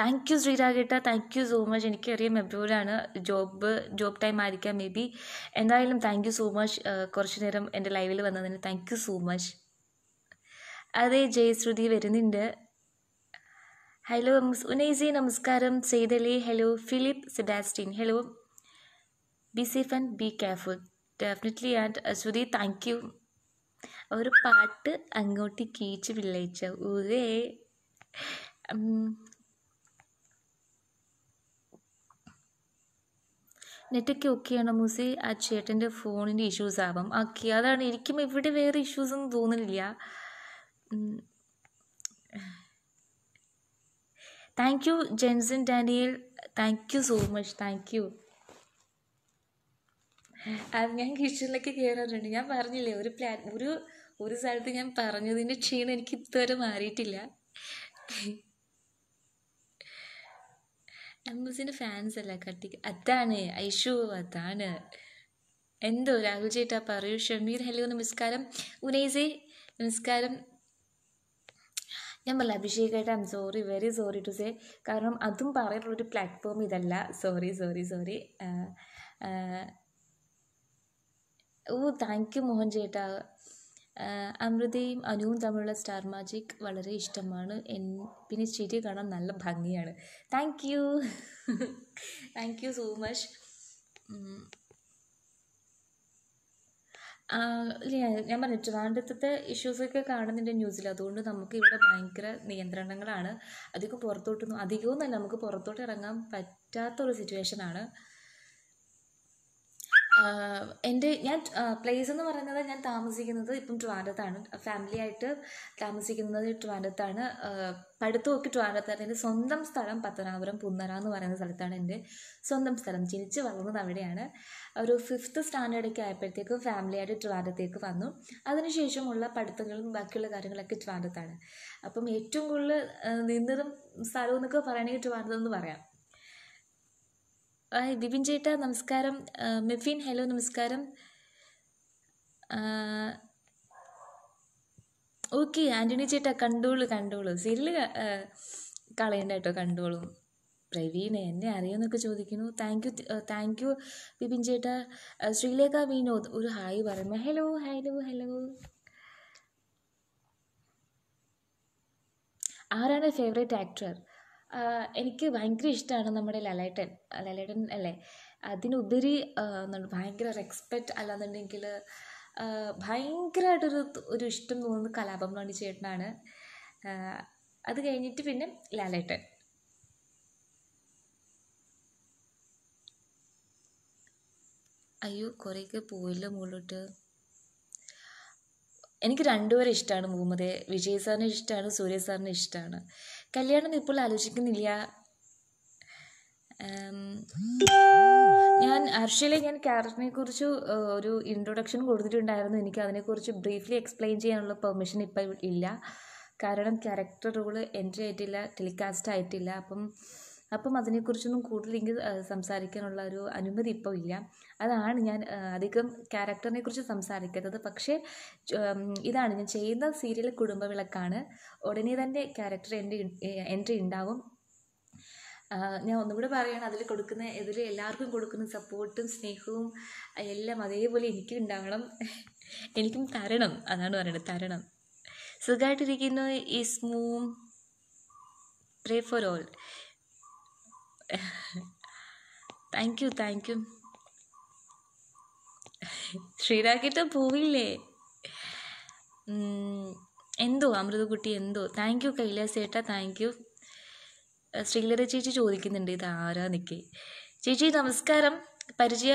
A: താങ്ക് യു ശ്രീരാഗേട്ട താങ്ക് യു സോ മച്ച് എനിക്കറിയാം എപ്പോഴാണ് ജോബ് ജോബ് ടൈം ആയിരിക്കാം മേ ബി എന്തായാലും താങ്ക് യു സോ മച്ച് കുറച്ച് നേരം എൻ്റെ ലൈവിൽ വന്നതിന് താങ്ക് യു സോ മച്ച് അതെ ജയശ്രുതി വരുന്നുണ്ട് ഹലോ ഉനൈസി നമസ്കാരം Saithali hello Philip Sebastian hello be safe and be careful definitely and Aswathy thank you ഒരു പാട്ട് അങ്ങോട്ട് കീച്ച് വിളിച്ച ഊരേ നെറ്റൊക്കെ ഓക്കെയാണ് മൂസി ആ ചേട്ടൻ്റെ ഫോണിൻ്റെ ഇഷ്യൂസ് ആവാം ഓക്കെ അതാണ് എനിക്കും ഇവിടെ വേറെ ഇഷ്യൂസ് ഒന്നും തോന്നുന്നില്ല thank you Jenson Daniel thank you so much thank you അത് ഞാൻ കിച്ചണിലേക്ക് കയറാറുണ്ട് ഞാൻ പറഞ്ഞില്ലേ ഒരു പ്ലാൻ ഒരു ഒരു സ്ഥലത്ത് ഞാൻ പറഞ്ഞതിൻ്റെ ക്ഷീണം എനിക്ക് ഇതുവരെ മാറിയിട്ടില്ല നംഗൂസിൻ്റെ ഫാൻസ് അല്ല കട്ടിക്ക് അതാണ് ഐഷു അതാണ് എന്തോ രാഹുൽ ചേട്ടാ പറയൂ ഷമീർ ഹലോ നമസ്കാരം ഉനൈസേ നമസ്കാരം ഞാൻ പറഞ്ഞ അഭിഷേക് ആയിട്ട് I'm sorry very sorry to say കാരണം അതും പറയാനുള്ളൊരു പ്ലാറ്റ്ഫോം ഇതല്ല sorry sorry sorry oh thank you Mohan ചേട്ടാ അമൃതയും അനുവും തമ്മിലുള്ള സ്റ്റാർ മാജിക് വളരെ ഇഷ്ടമാണ് പിന്നെ ചിരി കാണാൻ നല്ല ഭംഗിയാണ് thank you thank you so much ഞാൻ പറഞ്ഞു ട്രിവാൻഡ്രത്തെ ഇഷ്യൂസൊക്കെ കാണുന്നുണ്ട് ന്യൂസിൽ അതുകൊണ്ട് നമുക്ക് ഇവിടെ ഭയങ്കര നിയന്ത്രണങ്ങളാണ് അധികം പുറത്തോട്ടൊന്നും അധികമൊന്നുമല്ല നമുക്ക് പുറത്തോട്ട് ഇറങ്ങാൻ പറ്റാത്തൊരു സിറ്റുവേഷനാണ് എൻ്റെ ഞാൻ പ്ലേസ് എന്ന് പറയുന്നത് ഞാൻ താമസിക്കുന്നത് ഇപ്പം ട്രിവാൻഡത്താണ് ആയിട്ട് താമസിക്കുന്നത് ട്രിവാൻഡത്താണ് പഠിത്തമൊക്കെ ട്രിവാൻഡത്താണ് എൻ്റെ സ്വന്തം സ്ഥലം പത്തനാപുരം പുന്നറ എന്ന് പറയുന്ന സ്ഥലത്താണ് എൻ്റെ സ്വന്തം സ്ഥലം ജനിച്ച് വളർന്നത് അവിടെയാണ് ഒരു ഫിഫ്ത്ത് സ്റ്റാൻഡേർഡൊക്കെ ആയപ്പോഴത്തേക്കും ഫാമിലിയായിട്ട് ട്രിവാൻഡത്തേക്ക് വന്നു അതിനുശേഷമുള്ള പഠിത്തങ്ങളും ബാക്കിയുള്ള കാര്യങ്ങളൊക്കെ ട്രിവാൻഡത്താണ് അപ്പം ഏറ്റവും കൂടുതൽ നിന്നതും സ്ഥലം എന്നൊക്കെ പറയണമെങ്കിൽ ട്രിവാൻഡ്രം എന്ന് പറയാം ഹായ് ബിപിൻ ചേട്ടാ നമസ്കാരം മെഫിൻ ഹലോ നമസ്കാരം ഓക്കെ ആൻ്റണി ചേട്ടാ കണ്ടോളൂ കണ്ടോളൂ സീരിയൽ കളയണ്ട കേട്ടോ കണ്ടോളൂ പ്രവീൺ എന്നെ അറിയുമെന്നൊക്കെ ചോദിക്കുന്നു thank you thank you Bipin ചേട്ടാ ശ്രീലേഖ വിനോദ് ഒരു ഹായ് പറയുന്നു ഹലോ ഹലോ ഹലോ ആരാണ് ഫേവറേറ്റ് ആക്ടർ എനിക്ക് ഭയങ്കര ഇഷ്ടമാണ് നമ്മുടെ ലാലേട്ടൻ ലാലേട്ടൻ അല്ലേ അതിനുപരി എന്താണ് ഭയങ്കര റെസ്പെക്റ്റ് അല്ലാന്നുണ്ടെങ്കിൽ ഭയങ്കരമായിട്ടൊരു ഒരു ഇഷ്ടം തോന്നുന്ന കലാപം മണി ചേട്ടനാണ് അത് കഴിഞ്ഞിട്ട് പിന്നെ ലാലേട്ടൻ അയ്യോ കുറേയൊക്കെ പോയല്ലോ മുകളിലോട്ട് എനിക്ക് രണ്ടുപേരെ ഇഷ്ടമാണ് മുഹമ്മദേ വിജയ് സാറിനെ ഇഷ്ടമാണ് സൂര്യ സാറിനെ ഇഷ്ടമാണ് കല്യാണം ഇപ്പോൾ ആലോചിക്കുന്നില്ല ഞാൻ അർഷയിലെ ഞാൻ ക്യാരക്ടറിനെ കുറിച്ച് ഒരു ഇൻട്രൊഡക്ഷൻ കൊടുത്തിട്ടുണ്ടായിരുന്നു എനിക്ക് അതിനെക്കുറിച്ച് ബ്രീഫ്ലി എക്സ്പ്ലെയിൻ ചെയ്യാനുള്ള പെർമിഷൻ ഇപ്പം ഇല്ല കാരണം ക്യാരക്ടർ റോള് എൻട്രി ആയിട്ടില്ല ടെലികാസ്റ്റ് ആയിട്ടില്ല അപ്പം അപ്പം അതിനെക്കുറിച്ചൊന്നും കൂടുതൽ എനിക്ക് സംസാരിക്കാനുള്ള ഒരു അനുമതി ഇപ്പോൾ ഇല്ല അതാണ് ഞാൻ അധികം ക്യാരക്ടറിനെ കുറിച്ച് സംസാരിക്കാത്തത് പക്ഷേ ഇതാണ് ഞാൻ ചെയ്യുന്ന സീരിയൽ കുടുംബവിളക്കാണ് ഉടനെ തന്നെ ക്യാരക്ടർ എൻ്റെ എൻട്രി ഉണ്ടാവും ഞാൻ ഒന്നുകൂടെ പറയുകയാണ് അതിൽ കൊടുക്കുന്ന ഇതിൽ എല്ലാവർക്കും കൊടുക്കുന്ന സപ്പോർട്ടും സ്നേഹവും എല്ലാം അതേപോലെ എനിക്കും ഉണ്ടാവണം എനിക്കും തരണം അതാണ് പറയുന്നത് തരണം സുഖമായിട്ടിരിക്കുന്നു Ismu pray for all thank you thank you ശ്രീരാഖിട്ട് പോവില്ലേ എന്തോ അമൃതകുട്ടി എന്തോ താങ്ക് യു കൈലാസ് ചേട്ടാ താങ്ക് യു ശ്രീലത ചേച്ചി ചോദിക്കുന്നുണ്ട് ഇത് ആരാ നിൽക്കെ ചേച്ചി നമസ്കാരം പരിചയ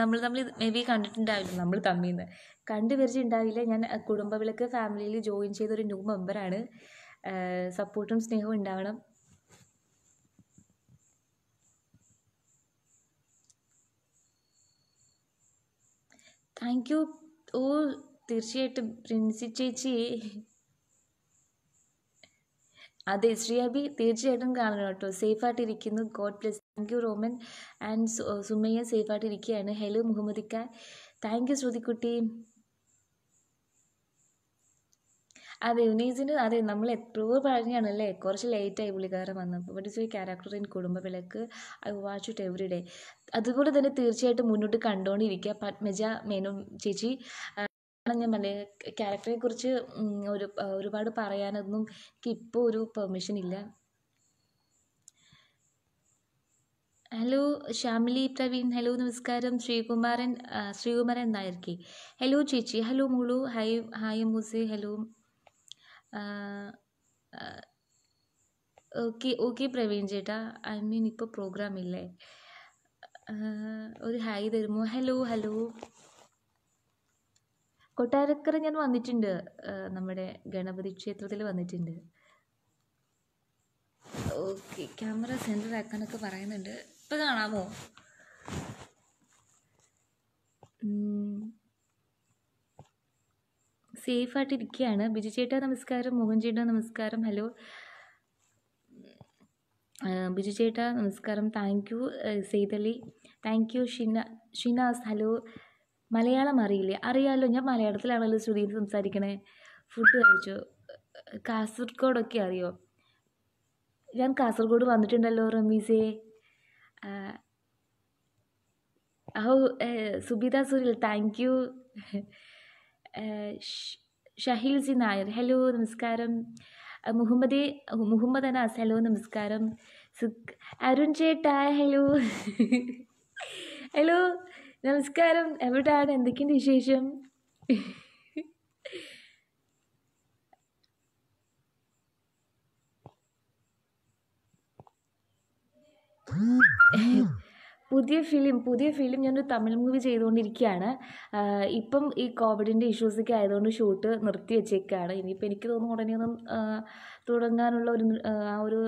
A: നമ്മൾ നമ്മൾ മേ ബി കണ്ടിട്ടുണ്ടാവില്ല നമ്മൾ തമ്മിന്ന് കണ്ടു പരിചയമുണ്ടാവില്ല ഞാൻ കുടുംബവിളക്ക് ഫാമിലിയിൽ ജോയിൻ ചെയ്ത ഒരു ന്യൂ മെമ്പറാണ് സപ്പോർട്ടും സ്നേഹവും ഉണ്ടാവണം താങ്ക് യു ഓ തീർച്ചയായിട്ടും പ്രിൻസി ചേച്ചി അതെ ശ്രീയാബി തീർച്ചയായിട്ടും കാണണം കേട്ടോ സേഫായിട്ടിരിക്കുന്നു God bless thank you Roman and Sumayya സേഫായിട്ടിരിക്കുകയാണ് ഹലോ മുഹമ്മദിക്ക താങ്ക് യു ശ്രുതിക്കുട്ടി അതെ യുനീസിന് അതെ നമ്മൾ എത്രയോ അല്ലേ കുറച്ച് ലേറ്റായി പുള്ളിക്കാരൻ വന്നപ്പോൾ but it's a character in Kudumbavilakku I watch it every day അതുപോലെ തന്നെ തീർച്ചയായിട്ടും മുന്നോട്ട് കണ്ടുകൊണ്ടിരിക്കുക പത്മജ മേനോ ചേച്ചി ഞാൻ മലയാള ക്യാരക്ടറെ കുറിച്ച് ഒരു ഒരുപാട് പറയാനൊന്നും എനിക്ക് ഇപ്പോൾ ഒരു പെർമിഷൻ ഇല്ല ഹലോ ശ്യാമിലി പ്രവീൺ ഹലോ നമസ്കാരം ശ്രീകുമാരൻ ശ്രീകുമാരൻ നായർക്കി ഹലോ ചേച്ചി ഹലോ മുളു ഹായ് ഹായ് മുസെ ഹലോ ഓക്കെ ഓക്കെ പ്രവീൺ ചേട്ടാ ഐ മീൻ ഇപ്പോൾ പ്രോഗ്രാം ഇല്ലേ ഒരു ഹായ് തരുമോ ഹലോ ഹലോ കൊട്ടാരക്കര ഞാൻ വന്നിട്ടുണ്ട് നമ്മുടെ ഗണപതി ക്ഷേത്രത്തിൽ വന്നിട്ടുണ്ട് ഓക്കെ ക്യാമറ സെൻറ്റർ ആക്കാനൊക്കെ പറയുന്നുണ്ട് ഇപ്പം കാണാമോ സേഫായിട്ട് ഇരിക്കുകയാണ് ബിജു ചേട്ടാ നമസ്കാരം മോഹൻ ചേട്ടാ നമസ്കാരം ഹലോ ബിജു ചേട്ടാ നമസ്കാരം thank you Saithali thank you ഷിന ഷിനാസ് ഹലോ മലയാളം അറിയില്ലേ അറിയാമല്ലോ ഞാൻ മലയാളത്തിലാണല്ലോ ശ്രുതി സംസാരിക്കണേ ഫുഡ് കഴിച്ചു കാസർഗോഡൊക്കെ അറിയോ ഞാൻ കാസർഗോഡ് വന്നിട്ടുണ്ടല്ലോ റമീസേ oh Subitha Suril thank you Shaheel C Nair hello നമസ്കാരം മുഹമ്മദ് മുഹമ്മദ് അനാസ് ഹലോ നമസ്കാരം സുഖ് അരുൺ ചേട്ടാ ഹലോ ഹലോ നമസ്കാരം എവിടാണ് എന്തൊക്കെയുണ്ട് വിശേഷം Mm-hmm. പുതിയ ഫിലിം പുതിയ ഫിലിം ഞാനൊരു തമിഴ് മൂവി ചെയ്തുകൊണ്ടിരിക്കുകയാണ് ഇപ്പം ഈ കോവിഡിൻ്റെ ഇഷ്യൂസൊക്കെ ആയതുകൊണ്ട് ഷൂട്ട് നിർത്തി വെച്ചേക്കാണ് ഇനിയിപ്പോൾ എനിക്ക് തോന്നുന്നു ഉടനെയൊന്നും തുടങ്ങാനുള്ള ഒരു ആ ഒരു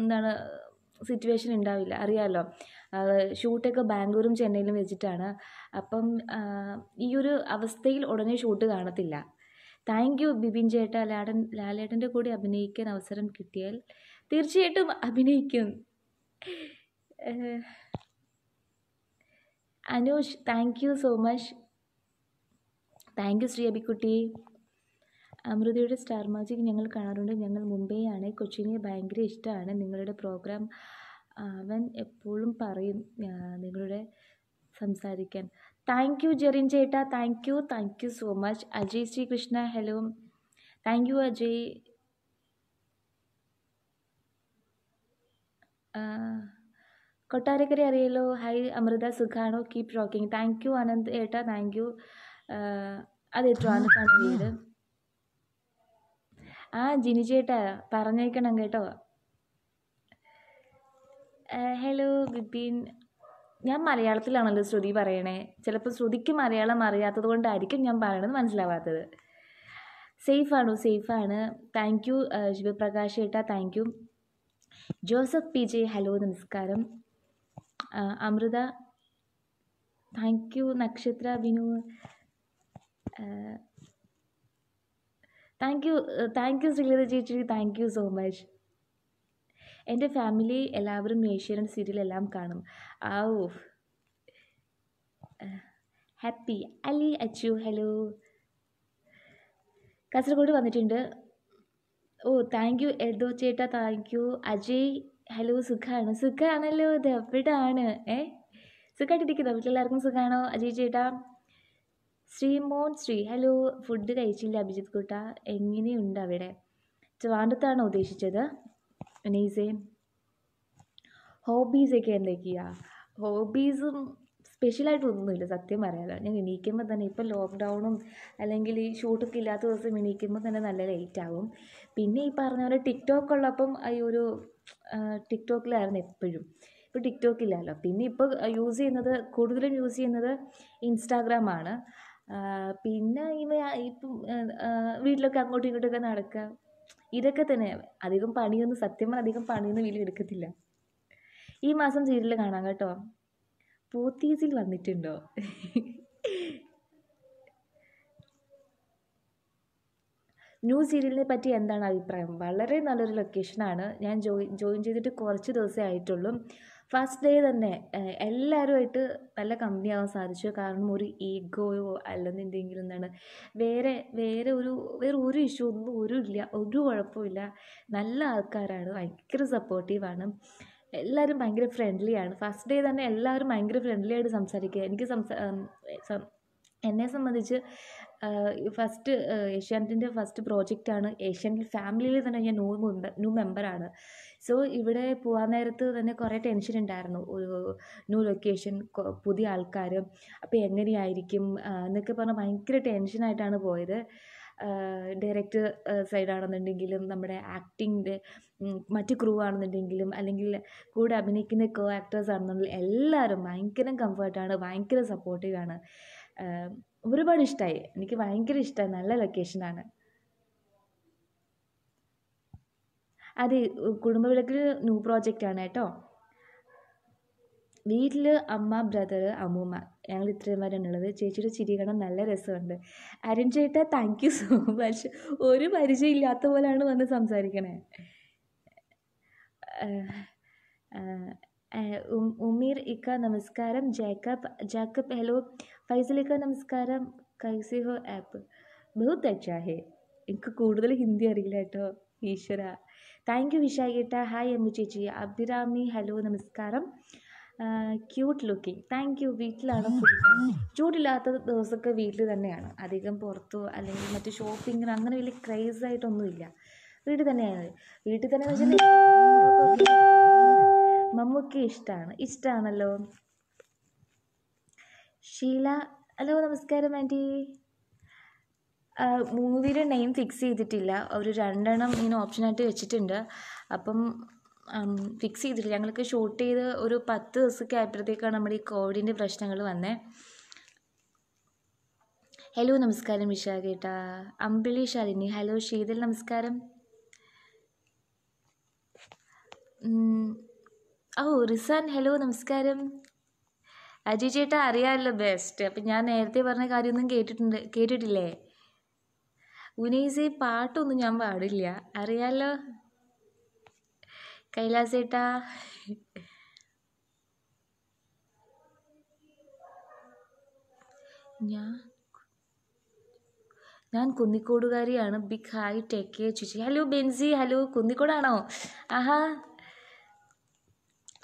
A: എന്താണ് സിറ്റുവേഷൻ ഉണ്ടാവില്ല അറിയാമല്ലോ ഷൂട്ടൊക്കെ ബാംഗ്ലൂരും ചെന്നൈയിലും വെച്ചിട്ടാണ് അപ്പം ഈ ഒരു അവസ്ഥയിൽ ഉടനെ ഷൂട്ട് കാണത്തില്ല താങ്ക് യു ബിബിൻ ചേട്ട ലാടൻ ലാലേട്ടൻ്റെ കൂടെ അഭിനയിക്കാൻ അവസരം കിട്ടിയാൽ തീർച്ചയായിട്ടും അഭിനയിക്കും Anoosh thank you so much thank you Sree അബിക്കുട്ടി അമൃതയുടെ സ്റ്റാർ മാജിക് ഞങ്ങൾ കാണാറുണ്ട് ഞങ്ങൾ മുംബൈയാണ് കൊച്ചിനെ ഭയങ്കര ഇഷ്ടമാണ് നിങ്ങളുടെ പ്രോഗ്രാം അവൻ എപ്പോഴും പറയും നിങ്ങളുടെ സംസാരിക്കാൻ താങ്ക് യു ജെറിൻ ചേട്ടാ thank you thank you so much Ajay Sreekrishna hello thank you Ajay Kottarakkara അറിയല്ലോ ഹൈ അമൃത സുഖാണോ keep rocking thank you Ananth ഏട്ടാ താങ്ക് യു അതെ അനന്താണ് വീട് ആ ജിനി ചേട്ടാ പറഞ്ഞേക്കണം കേട്ടോ ഹലോ ബിപിൻ ഞാൻ മലയാളത്തിലാണല്ലോ ശ്രുതി പറയണേ ചിലപ്പോൾ ശ്രുതിക്ക് മലയാളം അറിയാത്തത് കൊണ്ടായിരിക്കും ഞാൻ പറയണത് മനസ്സിലാവാത്തത് സേഫാണോ സേഫാണ് താങ്ക് യു ശിവപ്രകാശ് ഏട്ടാ thank you Joseph P J hello നമസ്കാരം Amrutha thank you Nakshatra Binu thank you thank you Sreelatha ചേച്ചി താങ്ക് യു സോ മച്ച് എൻ്റെ ഫാമിലി എല്ലാവരും ഏഷ്യൻ സീരിയൽ എല്ലാം കാണും ആ oh happy Ali Achu hello Kasaragod വന്നിട്ടുണ്ട് ഓ താങ്ക് യു എൽദോ ചേട്ടാ താങ്ക് യു അജയ് ഹലോ സുഖമാണ് സുഖമാണല്ലോ ഇത് എവിടാണ് ഏ സുഖമായിട്ടിരിക്കുന്നോ വീട്ടിലെല്ലാവർക്കും സുഖമാണോ അജയ് ചേട്ടാ ശ്രീമോൻ ശ്രീ ഹലോ ഫുഡ് കഴിച്ചില്ല അഭിജിത്ത് കുട്ട എങ്ങനെയുണ്ട് അവിടെ ചുവാണ്ടത്താണോ ഉദ്ദേശിച്ചത് അനീസേ ഹോബീസൊക്കെ എന്തൊക്കെയാ ഹോബീസും സ്പെഷ്യലായിട്ട് ഒന്നുമില്ല സത്യം പറയാലോ ഞാൻ എണീക്കുമ്പോൾ തന്നെ ഇപ്പം ലോക്ക്ഡൗണും അല്ലെങ്കിൽ ഈ ഷൂട്ടൊക്കെ ഇല്ലാത്ത ദിവസം എണീക്കുമ്പോൾ തന്നെ നല്ല ലേറ്റ് ആവും പിന്നെ ഈ പറഞ്ഞ പോലെ ടിക്ടോക്ക് ഉള്ളപ്പം ഈ ഒരു ടിക്ടോക്കിലായിരുന്നു എപ്പോഴും ഇപ്പോൾ ടിക്ടോക്കില്ലല്ലോ പിന്നെ ഇപ്പോൾ യൂസ് ചെയ്യുന്നത് കൂടുതലും യൂസ് ചെയ്യുന്നത് ഇൻസ്റ്റാഗ്രാമാണ് പിന്നെ ഇവ ഇപ്പം വീട്ടിലൊക്കെ അങ്ങോട്ടും ഇങ്ങോട്ടൊക്കെ നടക്കുക ഇതൊക്കെ തന്നെ അധികം പണിയൊന്നും സത്യം പറഞ്ഞാൽ അധികം പണിയൊന്നും വീട്ടിൽ എടുക്കത്തില്ല ഈ മാസം സീരിയൽ കാണാം കേട്ടോ പോത്തീസിൽ വന്നിട്ടുണ്ടോ ന്യൂ സീരിയലിനെ പറ്റി എന്താണ് അഭിപ്രായം വളരെ നല്ലൊരു ലൊക്കേഷനാണ് ഞാൻ ജോയിൻ ജോയിൻ ചെയ്തിട്ട് കുറച്ച് ദിവസമേ ആയിട്ടുള്ളൂ ഫസ്റ്റ് ഡേ തന്നെ എല്ലാവരുമായിട്ട് നല്ല കമ്പനി ആവാൻ സാധിച്ചു കാരണം ഒരു ഈഗോയോ എന്തെങ്കിലും എന്താണ് വേറെ വേറെ ഒരു വേറെ ഒരു ഇഷ്യൂ ഒന്നും ഒരു ഇല്ല ഒരു കുഴപ്പമില്ല നല്ല ആൾക്കാരാണ് ഭയങ്കര സപ്പോർട്ടീവാണ് എല്ലാവരും ഭയങ്കര ഫ്രണ്ട്ലിയാണ് ഫസ്റ്റ് ഡേ തന്നെ എല്ലാവരും ഭയങ്കര ഫ്രണ്ട്ലി ആയിട്ട് സംസാരിക്കുക എനിക്ക് സംസാ എന്നെ സംബന്ധിച്ച് ഫസ്റ്റ് ഏഷ്യാനെറ്റിൻ്റെ ഫസ്റ്റ് പ്രോജക്റ്റാണ് ഏഷ്യാനെറ്റ് ഫാമിലിയിൽ തന്നെ ഞാൻ ന്യൂ ന്യൂ മെമ്പറാണ് സോ ഇവിടെ പോകാൻ നേരത്ത് തന്നെ കുറേ ടെൻഷൻ ഉണ്ടായിരുന്നു ന്യൂ ലൊക്കേഷൻ പുതിയ ആൾക്കാർ അപ്പോൾ എങ്ങനെയായിരിക്കും എന്നൊക്കെ പറഞ്ഞാൽ ഭയങ്കര ടെൻഷനായിട്ടാണ് പോയത് ഡയറക്റ്റ് സൈഡാണെന്നുണ്ടെങ്കിലും നമ്മുടെ ആക്ടിങ്ങിൻ്റെ മറ്റ് ക്രൂ ആണെന്നുണ്ടെങ്കിലും അല്ലെങ്കിൽ കൂടെ അഭിനയിക്കുന്ന കോ ആക്ടേഴ്സ് ആണെന്നുണ്ടെങ്കിലും എല്ലാവരും ഭയങ്കര കംഫർട്ടാണ് ഭയങ്കര സപ്പോർട്ടീവാണ് ഒരുപാട് ഇഷ്ടമായി എനിക്ക് ഭയങ്കര ഇഷ്ടമായി നല്ല ലൊക്കേഷനാണ് അതെ കുടുംബവിളക്കിൽ ന്യൂ പ്രോജക്റ്റ് ആണ് കേട്ടോ വീട്ടിൽ അമ്മ ബ്രദർ അമ്മൂമ്മ ഞങ്ങൾ ഇത്രയും ഉള്ളത് ചേച്ചിയുടെ ചിരികണം നല്ല രസമുണ്ട് അരുൺ ചേട്ടാ താങ്ക് യു സോ മച്ച് ഒരു പരിചയം ഇല്ലാത്ത പോലെയാണ് വന്ന് സംസാരിക്കണേ ഉമീർ ഇക്ക നമസ്കാരം ജേക്കബ് ജേക്കബ് ഹലോ ഫൈസലേക്ക നമസ്കാരം കൈസി ഹോ ആപ്പ് ബഹുത്ത് അച്ഛാ എനിക്ക് കൂടുതൽ ഹിന്ദി അറിയില്ല കേട്ടോ ഈശ്വര താങ്ക് യു വിശാഖേട്ട ഹായ് അമ്മു ചേച്ചി അഭിരാമി ഹലോ നമസ്കാരം ക്യൂട്ട് ലുക്കിംഗ് താങ്ക് യു വീട്ടിലാണ് ഫുൾ ടൈം ചൂടില്ലാത്ത ദിവസമൊക്കെ വീട്ടിൽ തന്നെയാണ് അധികം പുറത്തോ അല്ലെങ്കിൽ മറ്റു ഷോപ്പിങ്ങിന് അങ്ങനെ വലിയ ക്രേസ് ആയിട്ടൊന്നുമില്ല വീട്ടിൽ തന്നെയാണ് വീട്ടിൽ തന്നെ വെച്ചാൽ മമ്മൂക്ക് ഇഷ്ടമാണ് ഇഷ്ടമാണല്ലോ ഷീല ഹലോ നമസ്കാരം ആൻറ്റി മൂവിയുടെ നെയിം ഫിക്സ് ചെയ്തിട്ടില്ല ഒരു രണ്ടെണ്ണം ഇങ്ങനെ ഓപ്ഷനായിട്ട് വെച്ചിട്ടുണ്ട് അപ്പം ഫിക്സ് ചെയ്തിട്ടില്ല ഞങ്ങൾക്ക് ഷൂട്ട് ചെയ്ത് ഒരു പത്ത് ദിവസമൊക്കെ ആയപ്പോഴത്തേക്കാണ് നമ്മുടെ ഈ കോവിഡിൻ്റെ പ്രശ്നങ്ങൾ വന്നേ ഹലോ നമസ്കാരം വിഷ കേട്ടാ അമ്പിളി ശാലിനി ഹലോ ഷീതൽ നമസ്കാരം ഓ റിസാൻ ഹലോ നമസ്കാരം അജി ചേട്ടാ അറിയാമല്ലോ ബെസ്റ്റ് അപ്പം ഞാൻ നേരത്തെ പറഞ്ഞ കാര്യമൊന്നും കേട്ടിട്ടുണ്ട് കേട്ടിട്ടില്ലേ ഉനീസി പാട്ടൊന്നും ഞാൻ പാടില്ല അറിയാമല്ലോ കൈലാസേട്ടാ ഞാൻ ഞാൻ കുന്നിക്കോടുകാരിയാണ് ബിഗ് ഹായ് ടേക്ക് കെയർ ചേച്ചി ഹലോ ബെൻസി ഹലോ കുന്നിക്കോടാണോ ആഹാ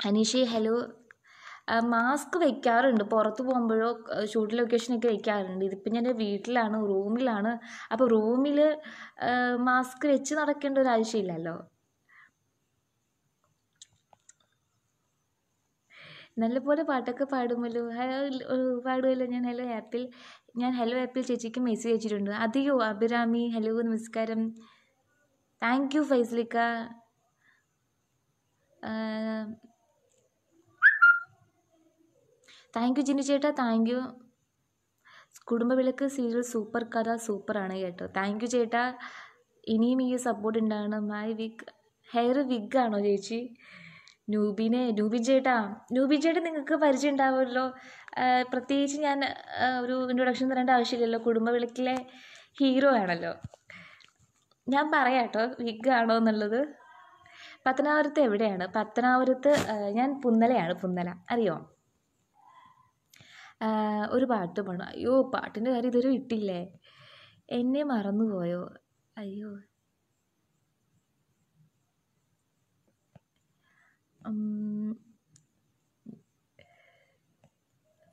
A: അനീഷേ ഹലോ മാസ്ക് വെക്കാറുണ്ട് പുറത്ത് പോകുമ്പോഴോ ഷൂട്ട് ലൊക്കേഷനൊക്കെ വെക്കാറുണ്ട് ഇതിപ്പോൾ ഞാൻ വീട്ടിലാണ് റൂമിലാണ് അപ്പോൾ റൂമിൽ മാസ്ക് വെച്ച് നടക്കേണ്ട ഒരു ആവശ്യമില്ലല്ലോ നല്ലപോലെ പാട്ടൊക്കെ പാടുമല്ലോ ഹലോ പാടുമല്ലോ ഞാൻ ഹലോ ആപ്പിൽ ഞാൻ ഹലോ ആപ്പിൽ ചേച്ചിക്ക് മെസ്സേജ് അയച്ചിട്ടുണ്ട് അതെയോ അഭിരാമി ഹലോ നമസ്കാരം താങ്ക് യു ഫൈസ്ലിക്ക താങ്ക് യു ജിനു ചേട്ടാ താങ്ക് യു കുടുംബ വിളക്ക് സീരിയൽ സൂപ്പർ കഥ സൂപ്പറാണ് കേട്ടോ താങ്ക് യു ചേട്ടാ ഇനിയും ഈ സപ്പോർട്ട് ഉണ്ടാകണം മൈ വിഗ് ഹെയർ വിഗ് ആണോ ചേച്ചി നൂബിനെ നൂബിൻ ചേട്ടാ നൂബിൻ ചേട്ടൻ നിങ്ങൾക്ക് പരിചയം ഉണ്ടാവുമല്ലോ പ്രത്യേകിച്ച് ഞാൻ ഒരു ഇൻട്രൊഡക്ഷൻ തരേണ്ട ആവശ്യമില്ലല്ലോ കുടുംബ വിളക്കിലെ ഹീറോ ആണല്ലോ ഞാൻ പറയാം കേട്ടോ വിഗ് ആണോ എന്നുള്ളത് പത്തനാപുരത്ത് എവിടെയാണ് പത്തനാപുരത്ത് ഞാൻ പുന്നലയാണ് പുന്നല അറിയോ ഒരു പാട്ട് പാടും അയ്യോ പാട്ടിൻ്റെ കാര്യം ഇതുവരെ വിട്ടില്ലേ എന്നെ മറന്നുപോയോ അയ്യോ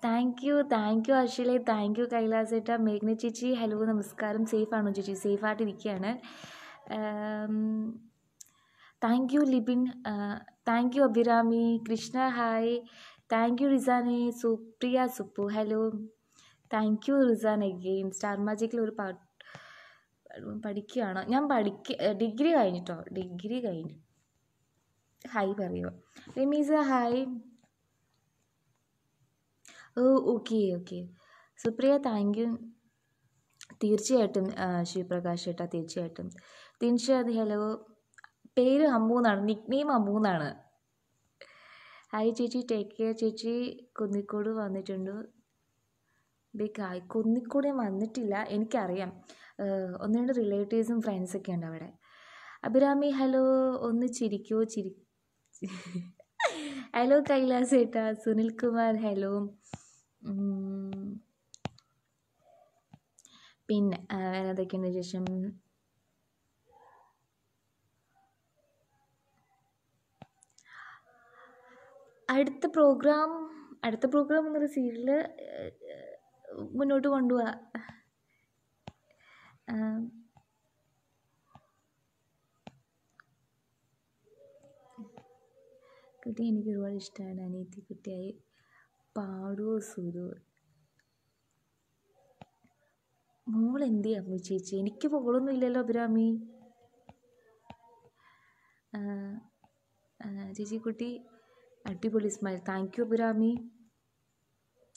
A: താങ്ക് യു താങ്ക് യു അഷിലെ താങ്ക് യു ഏട്ട മേഘ്ന ചേച്ചി ഹലോ നമസ്കാരം ആണോ ചേച്ചി സേഫായിട്ടിരിക്കുകയാണ് thank you Libin thank you Abhirami Krishna hi thank you റിസാനെ Supriya Suppu hello thank you Rizan again star മാജിക്കിൽ ഒരു പാട്ട് പഠിക്കുകയാണോ ഞാൻ പഠിക്ക ഡിഗ്രി കഴിഞ്ഞിട്ടോ ഡിഗ്രി കഴിഞ്ഞു ഹായ് പറയുമോ റിമീസ hi oh okay okay Supriya thank you തീർച്ചയായിട്ടും ശിവപ്രകാശ് ഏട്ടാ തീർച്ചയായിട്ടും തീർച്ചയായിട്ടും ഹലോ പേര് അമ്മു എന്നാണ് നിക് നെയിം അമ്മു എന്നാണ് ഹായ് ചേച്ചി ടേക്ക് കെയർ ചേച്ചി കുന്നിക്കോട് വന്നിട്ടുണ്ട് ബിഗ് ഹായ് കുന്നിക്കോട് ഞാൻ വന്നിട്ടില്ല എനിക്കറിയാം ഒന്ന് രണ്ട് റിലേറ്റീവ്സും ഫ്രണ്ട്സൊക്കെ ഉണ്ട് അവിടെ അഭിരാമി ഹലോ ഒന്ന് ചിരിക്കോ ചിരി ഹലോ കൈലാസ് ഏട്ടാ സുനിൽ കുമാർ ഹലോ പിന്നെ വേറെ എന്തൊക്കെയുണ്ട് ശേഷം അടുത്ത പ്രോഗ്രാം അടുത്ത പ്രോഗ്രാം എന്നുള്ള സീരിയൽ മുന്നോട്ട് കൊണ്ടുപോവാ കുട്ടി എനിക്ക് ഒരുപാട് ഇഷ്ടമാണ് അനിയത്തി കുട്ടിയായി പാടുവോ സുരു മോൾ എന്ത് ചെയ്യാം ചേച്ചി എനിക്ക് മോളൊന്നും ഇല്ലല്ലോ അഭിരാമി കുട്ടി അടിപൊളി smile thank you Abhirami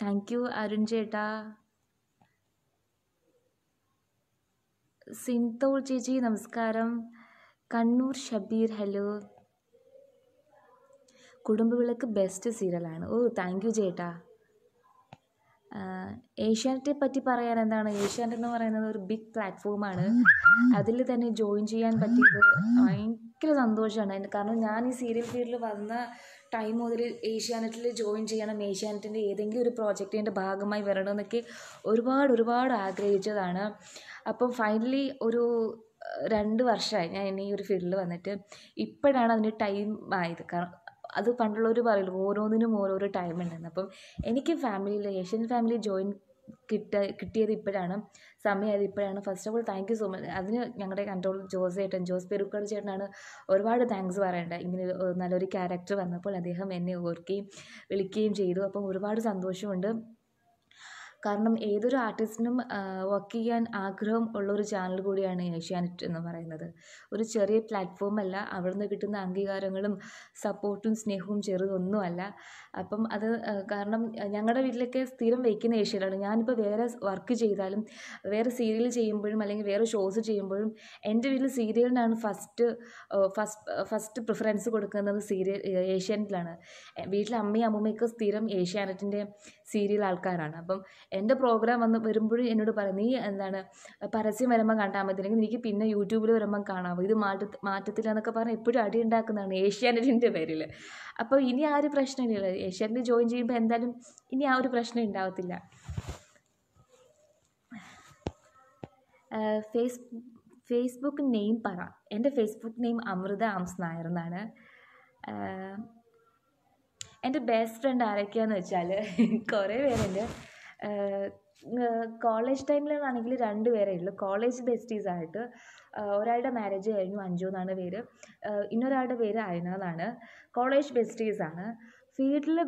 A: thank you Arun ചേട്ടാ സിൻതോൾ ചേച്ചി നമസ്കാരം കണ്ണൂർ ഷബീർ ഹലോ കുടുംബവിളക്ക് ബെസ്റ്റ് സീരിയലാണ് ഓ താങ്ക് യു ചേട്ടാ ഏഷ്യാനെറ്റിനെ പറ്റി പറയാൻ എന്താണ് ഏഷ്യാനെറ്റ് എന്ന് പറയുന്നത് ഒരു ബിഗ് പ്ലാറ്റ്ഫോമാണ് അതിൽ തന്നെ ജോയിൻ ചെയ്യാൻ പറ്റിയത് ഭയങ്കര സന്തോഷമാണ് കാരണം ഞാൻ ഈ സീരിയൽ ഫീൽഡിൽ വന്ന ടൈം മുതൽ ഏഷ്യാനെറ്റിൽ ജോയിൻ ചെയ്യണം ഏഷ്യാനെറ്റിൻ്റെ ഏതെങ്കിലും ഒരു പ്രോജക്റ്റിൻ്റെ ഭാഗമായി വരണമെന്നൊക്കെ ഒരുപാട് ഒരുപാട് ആഗ്രഹിച്ചതാണ് അപ്പം ഫൈനലി ഒരു രണ്ട് വർഷമായി ഞാൻ ഇനി ഈ ഒരു ഫീൽഡിൽ വന്നിട്ട് ഇപ്പോഴാണ് അതിൻ്റെ ടൈം ആയത് കാരണം അത് പണ്ടുള്ളവർ പറയുള്ളൂ ഓരോന്നിനും ഓരോരോ ടൈം ഉണ്ടെന്ന് അപ്പം എനിക്ക് ഫാമിലിയിൽ ഏഷ്യൻ ഫാമിലി ജോയിൻ കിട്ട കിട്ടിയത് ഇപ്പോഴാണ് സമയമായത് ഇപ്പോഴാണ് first of all thank you so much അതിന് ഞങ്ങളുടെ കൺട്രോൾ ജോസ് ചേട്ടൻ ജോസ് പെരുക്കർ ചേട്ടനാണ് ഒരുപാട് താങ്ക്സ് പറയേണ്ടത് ഇങ്ങനെ നല്ലൊരു ക്യാരക്ടർ വന്നപ്പോൾ അദ്ദേഹം എന്നെ ഓർക്കുകയും വിളിക്കുകയും ചെയ്തു അപ്പം ഒരുപാട് സന്തോഷമുണ്ട് കാരണം ഏതൊരു ആർട്ടിസ്റ്റിനും വർക്ക് ചെയ്യാൻ ആഗ്രഹം ഉള്ള ഒരു ചാനൽ കൂടിയാണ് ഏഷ്യാനെറ്റ് എന്ന് പറയുന്നത് ഒരു ചെറിയ പ്ലാറ്റ്ഫോം അല്ല അവിടെ നിന്ന് കിട്ടുന്ന അംഗീകാരങ്ങളും സപ്പോർട്ടും സ്നേഹവും ചെറുതൊന്നുമല്ല അപ്പം അത് കാരണം ഞങ്ങളുടെ വീട്ടിലൊക്കെ സ്ഥിരം വയ്ക്കുന്ന ഏഷ്യയിലാണ് ഞാനിപ്പോൾ വേറെ വർക്ക് ചെയ്താലും വേറെ സീരിയൽ ചെയ്യുമ്പോഴും അല്ലെങ്കിൽ വേറെ ഷോസ് ചെയ്യുമ്പോഴും എൻ്റെ വീട്ടിൽ സീരിയലിനാണ് ഫസ്റ്റ് ഫസ്റ്റ് ഫസ്റ്റ് പ്രിഫറൻസ് കൊടുക്കുന്നത് സീരിയൽ ഏഷ്യാനെറ്റിലാണ് വീട്ടിലെ അമ്മയും അമ്മൂമ്മയൊക്കെ സ്ഥിരം ഏഷ്യാനെറ്റിൻ്റെ സീരിയൽ ആൾക്കാരാണ് അപ്പം എൻ്റെ പ്രോഗ്രാം വന്ന് വരുമ്പോഴും എന്നോട് പറയും നീ എന്താണ് പരസ്യം വരുമ്പം കണ്ടാൽ മതി അല്ലെങ്കിൽ എനിക്ക് പിന്നെ യൂട്യൂബിൽ വരുമ്പം കാണാമോ ഇത് മാറ്റ മാറ്റത്തില്ല എന്നൊക്കെ പറഞ്ഞാൽ എപ്പോഴും അടി ഉണ്ടാക്കുന്നതാണ് ഏഷ്യാനെറ്റിൻ്റെ പേരിൽ അപ്പോൾ ഇനി ആ ഒരു പ്രശ്നമില്ല ഏഷ്യാനെറ്റ് ജോയിൻ ചെയ്യുമ്പോൾ എന്തായാലും ഇനി ആ ഒരു പ്രശ്നം ഉണ്ടാവത്തില്ല ഫേസ് ഫേസ്ബുക്ക് നെയിം പറ എൻ്റെ ഫേസ്ബുക്ക് നെയിം അമൃത ആംസ് നായർ എന്നാണ് എൻ്റെ ബെസ്റ്റ് ഫ്രണ്ട് ആരൊക്കെയാണെന്ന് വെച്ചാൽ കുറേ പേരുണ്ട് കോളേജ് ടൈമിലാണെങ്കിൽ രണ്ട് പേരേ ഉള്ളൂ കോളേജ് ബെസ്റ്റീസ് ആയിട്ട് ഒരാളുടെ മാരേജ് കഴിഞ്ഞു അഞ്ജു എന്നാണ് പേര് ഇന്നൊരാളുടെ പേര് അയന എന്നാണ് കോളേജ് ബെസ്റ്റീസ് ആണ് ഫീൽഡിൽ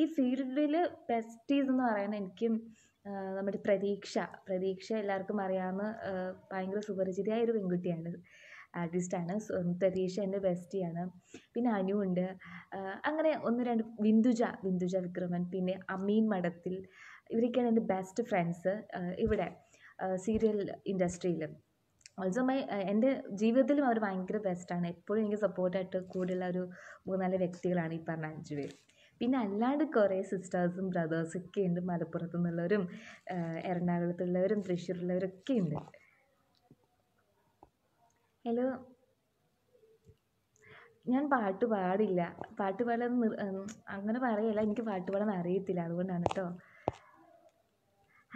A: ഈ ഫീൽഡിൽ ബെസ്റ്റീസ് എന്ന് പറയുന്നത് എനിക്കും നമ്മുടെ പ്രതീക്ഷ പ്രതീക്ഷ എല്ലാവർക്കും അറിയാവുന്ന ഭയങ്കര സുപരിചിതയായ ഒരു പെൺകുട്ടിയാണ് ആർട്ടിസ്റ്റാണ് പ്രതീക്ഷ എൻ്റെ ബെസ്റ്റിയാണ് പിന്നെ അനു ഉണ്ട് അങ്ങനെ ഒന്ന് രണ്ട് ബിന്ദുജ ബിന്ദുജ വിക്രമൻ പിന്നെ അമീൻ മഠത്തിൽ ഇവരൊക്കെയാണ് എൻ്റെ ബെസ്റ്റ് ഫ്രണ്ട്സ് ഇവിടെ സീരിയൽ ഇൻഡസ്ട്രിയിൽ ഓൾസോ മൈ എൻ്റെ ജീവിതത്തിലും അവർ ഭയങ്കര ബെസ്റ്റാണ് എപ്പോഴും എനിക്ക് സപ്പോർട്ടായിട്ട് കൂടെയുള്ള ഒരു മൂന്നാല് വ്യക്തികളാണ് ഈ പറഞ്ഞ അഞ്ച് പേര് പിന്നെ അല്ലാണ്ട് കുറേ സിസ്റ്റേഴ്സും ബ്രദേഴ്സൊക്കെ ഉണ്ട് മലപ്പുറത്തു നിന്നുള്ളവരും എറണാകുളത്തുള്ളവരും തൃശ്ശൂരുള്ളവരൊക്കെ ഉണ്ട് ഹലോ ഞാൻ പാട്ട് പാടില്ല പാട്ട് പാടാൻ അങ്ങനെ പറയല്ല എനിക്ക് പാട്ട് പാടാൻ അറിയത്തില്ല അതുകൊണ്ടാണ് കേട്ടോ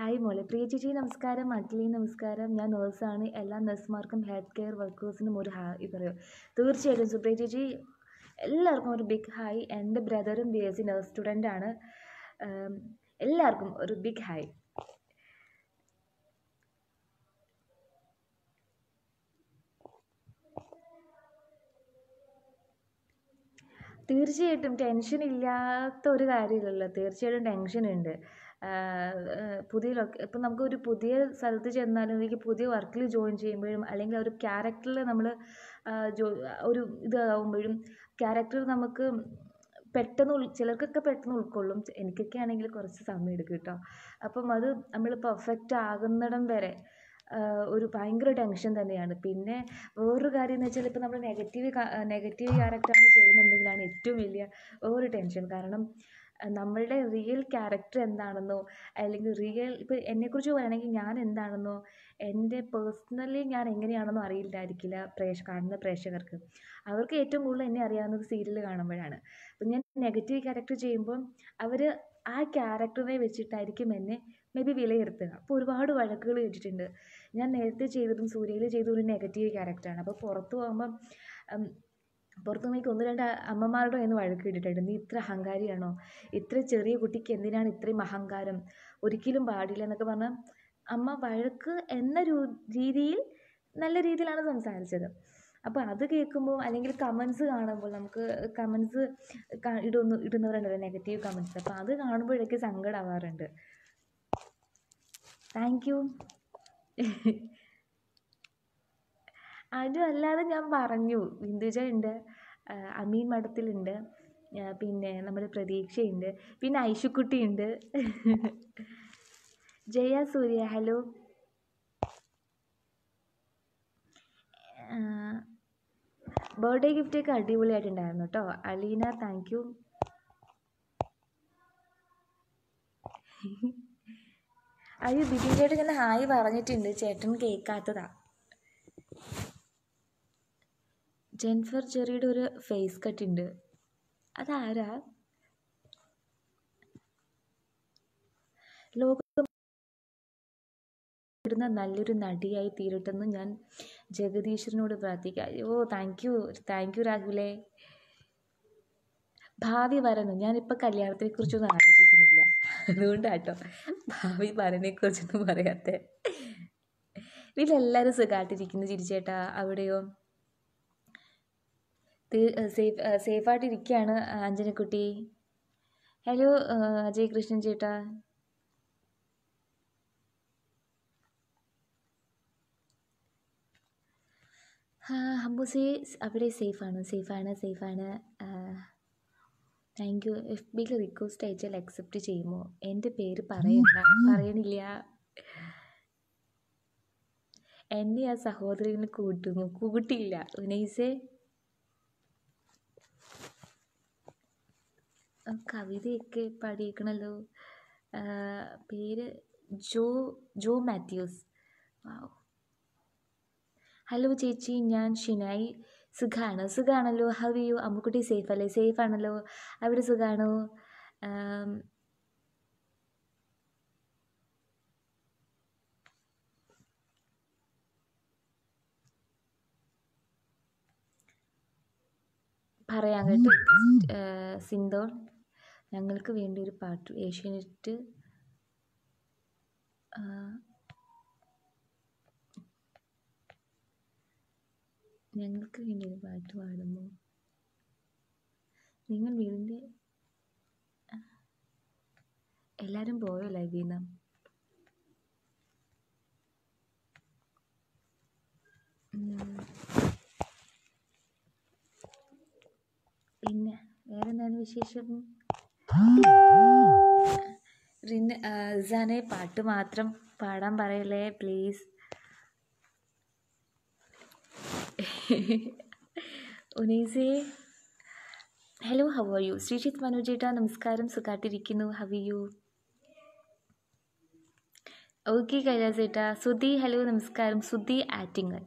A: ഹായ് മോളെ പ്രിയ ചേച്ചി നമസ്കാരം അഖിലി നമസ്കാരം ഞാൻ നേഴ്സാണ് എല്ലാ നഴ്സുമാർക്കും ഹെൽത്ത് കെയർ വർക്കേഴ്സിനും ഒരു ഹായ് പറയൂ തീർച്ചയായിട്ടും സുപ്രിയ ചേച്ചി എല്ലാവർക്കും ഒരു ബിഗ് ഹായ് എൻ്റെ ബ്രദറും ബി എസ് സി നേഴ്സ് സ്റ്റുഡൻ്റാണ് എല്ലാവർക്കും ഒരു ബിഗ് ഹായ് തീർച്ചയായിട്ടും ടെൻഷൻ ഇല്ലാത്ത ഒരു കാര്യമില്ലല്ലോ തീർച്ചയായിട്ടും ടെൻഷൻ ഉണ്ട് പുതിയ ലൊക്കെ ഇപ്പം നമുക്കൊരു പുതിയ സ്ഥലത്ത് ചെന്നാലും അല്ലെങ്കിൽ പുതിയ വർക്കിൽ ജോയിൻ ചെയ്യുമ്പോഴും അല്ലെങ്കിൽ ഒരു ക്യാരക്ടറിൽ നമ്മൾ ജോ ഒരു ഇതാകുമ്പോഴും ക്യാരക്ടർ നമുക്ക് പെട്ടെന്ന് ഉൾ ചിലർക്കൊക്കെ പെട്ടെന്ന് ഉൾക്കൊള്ളും എനിക്കൊക്കെ ആണെങ്കിൽ കുറച്ച് സമയം എടുക്കും കേട്ടോ അപ്പം അത് നമ്മൾ പെർഫെക്റ്റ് ആകുന്നിടം വരെ ഒരു ഭയങ്കര ടെൻഷൻ തന്നെയാണ് പിന്നെ വേറൊരു കാര്യം എന്ന് വെച്ചാൽ ഇപ്പം നമ്മൾ നെഗറ്റീവ് നെഗറ്റീവ് ക്യാരക്ടറാണ് ചെയ്യുന്നുണ്ടെങ്കിലാണ് ഏറ്റവും വലിയ വേറൊരു ടെൻഷൻ കാരണം നമ്മളുടെ റിയൽ ക്യാരക്ടർ എന്താണെന്നോ അല്ലെങ്കിൽ റിയൽ ഇപ്പോൾ എന്നെക്കുറിച്ച് പറയുകയാണെങ്കിൽ ഞാൻ എന്താണെന്നോ എൻ്റെ പേഴ്സണലി ഞാൻ എങ്ങനെയാണെന്നോ അറിയില്ലായിരിക്കില്ല പ്രേക്ഷ കാണുന്ന പ്രേക്ഷകർക്ക് അവർക്ക് ഏറ്റവും കൂടുതൽ എന്നെ അറിയാവുന്നത് സീരിയൽ കാണുമ്പോഴാണ് അപ്പോൾ ഞാൻ നെഗറ്റീവ് ക്യാരക്ടർ ചെയ്യുമ്പം അവർ ആ ക്യാരക്ടറിനെ വെച്ചിട്ടായിരിക്കും എന്നെ മേ ബി വിലയിരുത്തുക അപ്പോൾ ഒരുപാട് വഴക്കുകൾ കേട്ടിട്ടുണ്ട് ഞാൻ നേരത്തെ ചെയ്തതും സൂര്യയിൽ ചെയ്തതും ഒരു നെഗറ്റീവ് ക്യാരക്ടറാണ് അപ്പോൾ പുറത്ത് പോകുമ്പം പുറത്തുനിന്ന് ഒന്ന് രണ്ട് അമ്മമാരുടെ കയ്യിൽ നിന്ന് വഴക്ക് കേട്ടിട്ടുണ്ട് നീ ഇത്ര അഹങ്കാരിയാണോ ഇത്ര ചെറിയ കുട്ടിക്ക് എന്തിനാണ് ഇത്രയും അഹങ്കാരം ഒരിക്കലും പാടില്ല എന്നൊക്കെ പറഞ്ഞാൽ അമ്മ വഴക്ക് എന്ന രീതിയിൽ നല്ല രീതിയിലാണ് സംസാരിച്ചത് അപ്പോൾ അത് കേൾക്കുമ്പോൾ അല്ലെങ്കിൽ കമൻസ് കാണുമ്പോൾ നമുക്ക് കമൻസ് ഇടുന്നു ഇടുന്നവരുണ്ടല്ലോ നെഗറ്റീവ് കമൻസ് അപ്പോൾ അത് കാണുമ്പോഴൊക്കെ സങ്കടമാവാറുണ്ട് താങ്ക് യു അനു അല്ലാതെ ഞാൻ പറഞ്ഞു ബിന്ദുജ ഉണ്ട് അമീൻ മഠത്തിലുണ്ട് പിന്നെ നമ്മുടെ പ്രതീക്ഷയുണ്ട് പിന്നെ ഐഷുക്കുട്ടിയുണ്ട് Jaya Surya hello birthday gift ഒക്കെ അടിപൊളിയായിട്ടുണ്ടായിരുന്നു കേട്ടോ അലീന താങ്ക് യു അയ്യോ ബിബി ചേട്ടൻ ഇങ്ങനെ ഹായ് പറഞ്ഞിട്ടുണ്ട് ചേട്ടൻ കേൾക്കാത്തതാ ജെൻഫർ ജെറിയുടെ ഒരു ഫേസ് കട്ട് ഉണ്ട് അതാരാ ലോകം നല്ലൊരു നടിയായി തീരട്ടെന്ന് ഞാൻ ജഗദീശ്വരനോട് പ്രാർത്ഥിക്കാം oh thank you thank you രാഹുലെ ഭാവി വരന്ന് ഞാനിപ്പോൾ കല്യാണത്തിനെ കുറിച്ചൊന്നും ആലോചിക്കുന്നില്ല അതുകൊണ്ടാട്ടോ ഭാവി വരനെ കുറിച്ചൊന്നും പറയാത്തേ വീട്ടിലെല്ലാവരും സുഖമായിട്ടിരിക്കുന്നു ചിരിച്ചേട്ടാ അവിടെയോ സേഫ് സേഫായിട്ടിരിക്കുകയാണ് അഞ്ജനക്കുട്ടി ഹലോ അജയ് കൃഷ്ണൻ ചേട്ടാ ഹംബൂസി അവിടെ സേഫാണ് സേഫാണ് സേഫാണ് താങ്ക് യു എഫ് ബിയിൽ റിക്വസ്റ്റ് അയച്ചാൽ അക്സെപ്റ്റ് ചെയ്യുമോ എൻ്റെ പേര് പറയണ്ട പറയണില്ല എന്നെ ആ സഹോദരന് കൂട്ടുന്നു കൂട്ടിയില്ല ഉനൈസേ കവിതയൊക്കെ പാടിയേക്കണല്ലോ പേര് ജോ ജോ മാത്യൂസ് ഹലോ ചേച്ചി ഞാൻ ഷിനായി സുഖാണ് സുഖാണല്ലോ ഹവ് യു അമ്മുക്കുട്ടി സേഫ് അല്ലേ സേഫ് ആണല്ലോ അവിടെ സുഖാണോ പറയാൻ കേട്ടോ സിന്തോൾ ഞങ്ങൾക്ക് വേണ്ടി ഒരു പാട്ട് ഏഷ്യാനെറ്റ് ഞങ്ങൾക്ക് വേണ്ടി ഒരു പാട്ട് പാടുന്നു നിങ്ങൾ വീടിൻ്റെ എല്ലാവരും പോയോ ലൈവിൽ നിന്ന് പിന്നെ എന്താണ് വിശേഷം റിസാനെ പാട്ട് മാത്രം പാടാൻ പറയല്ലേ പ്ലീസ് ഉനീസേ hello how are you Sreejith മനോജേട്ടാ നമസ്കാരം സുഖാട്ടിരിക്കുന്നു ഹവ് യു ഓക്കെ കൈലാസേട്ടാ സുധി ഹലോ നമസ്കാരം സുധി ആറ്റിങ്ങൽ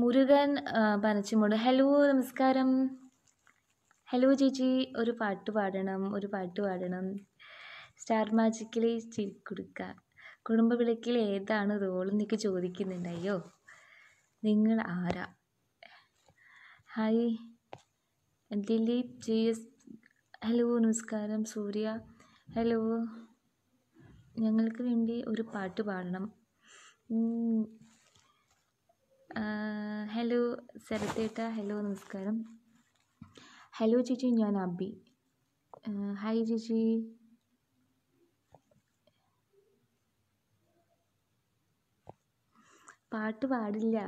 A: മുരുകൻ പനച്ചിമോട് ഹലോ നമസ്കാരം ഹലോ ചേച്ചി ഒരു പാട്ട് പാടണം ഒരു പാട്ട് പാടണം സ്റ്റാർ മാജിക്കിലെ ചിരിക്കുടുക്ക കുടുംബ വിളക്കിൽ ഏതാണ് റോൾ എന്നൊക്കെ ചോദിക്കുന്നുണ്ടായോ നിങ്ങൾ ആരാ hi Dileep G S hello നമസ്കാരം സൂര്യ ഹലോ ഞങ്ങൾക്ക് വേണ്ടി ഒരു പാട്ട് പാടണം ഹലോ ശരത്തേട്ട ഹലോ നമസ്കാരം ഹലോ ചേച്ചി ഞാൻ അബി ഹായ് ചേച്ചി പാട്ട് പാടില്ല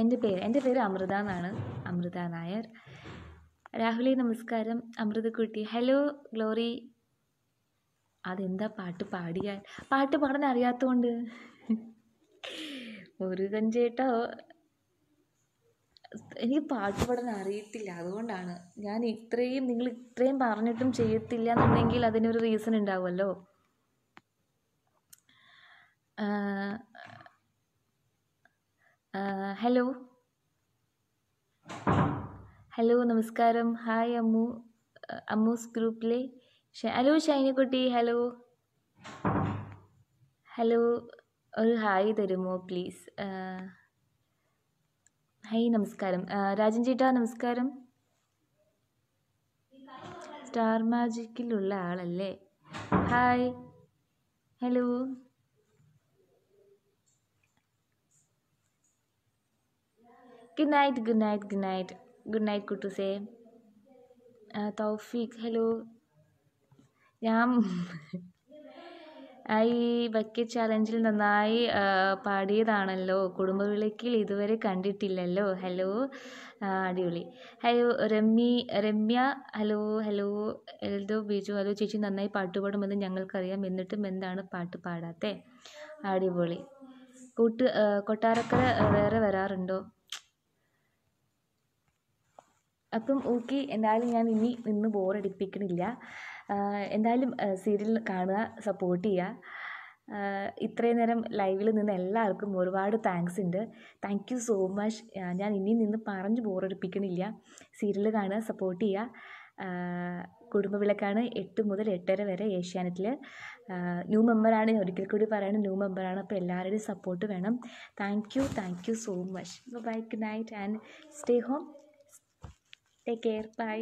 A: എൻ്റെ പേര് എൻ്റെ പേര് അമൃത എന്നാണ് അമൃത നായർ രാഹുലി നമസ്കാരം അമൃതക്കുട്ടി ഹലോ ഗ്ലോറി അതെന്താ പാട്ട് പാടിയാൽ പാട്ട് പാടാൻ അറിയാത്തതുകൊണ്ട് ഒരു കഞ്ചേട്ടോ എനിക്ക് പാട്ട് പാടാൻ അറിയത്തില്ല അതുകൊണ്ടാണ് ഞാൻ ഇത്രയും നിങ്ങൾ ഇത്രയും പറഞ്ഞിട്ടും ചെയ്യത്തില്ല എന്നുണ്ടെങ്കിൽ അതിനൊരു റീസൺ ഉണ്ടാവുമല്ലോ ഹലോ ഹലോ നമസ്കാരം ഹായ് അമ്മു അമ്മൂസ് ഗ്രൂപ്പിലെ ഹലോ ഷൈനിക്കുട്ടി ഹലോ ഹലോ ഒരു ഹായ് തരുമോ പ്ലീസ് ഹായ് നമസ്കാരം രാജൻ ചേട്ടാ നമസ്കാരം സ്റ്റാർ മാജിക്കിലുള്ള ആളല്ലേ hi hello good night good night good night good night say Thoufeeq hello ഞാൻ ഈ ബക്കറ്റ് ചാലഞ്ചിൽ നന്നായി പാടിയതാണല്ലോ വിളക്കിൽ ഇതുവരെ കണ്ടിട്ടില്ലല്ലോ ഹലോ അടിപൊളി hello Ramya Ramya hello hello Eldho Biju hello ചേച്ചി നന്നായി പാട്ട് പാടുമെന്ന് ഞങ്ങൾക്കറിയാം എന്നിട്ടും എന്താണ് പാട്ട് പാടാത്തേ അടിപൊളി കൂട്ട് കൊട്ടാരക്കര വേറെ വരാറുണ്ടോ അപ്പം ഓക്കെ എന്തായാലും ഞാൻ ഇനി നിന്ന് ബോറടിപ്പിക്കണില്ല എന്തായാലും സീരിയൽ കാണുക സപ്പോർട്ട് ചെയ്യുക ഇത്രയും നേരം ലൈവിൽ നിന്ന് എല്ലാവർക്കും ഒരുപാട് താങ്ക്സ് ഉണ്ട് താങ്ക് യു സോ മച്ച് ഞാൻ ഇനിയും നിന്ന് പറഞ്ഞ് ബോറടിപ്പിക്കണില്ല സീരിയൽ കാണുക സപ്പോർട്ട് ചെയ്യുക കുടുംബവിളക്കാണ് എട്ട് മുതൽ എട്ടര വരെ ഏഷ്യാനെറ്റിൽ ന്യൂ മെമ്പറാണ് ഞാൻ ഒരിക്കൽ കൂടി പറയുന്നത് ന്യൂ മെമ്പറാണ് അപ്പോൾ എല്ലാവരുടെയും സപ്പോർട്ട് വേണം thank you thank you so much bye good night and stay home take care by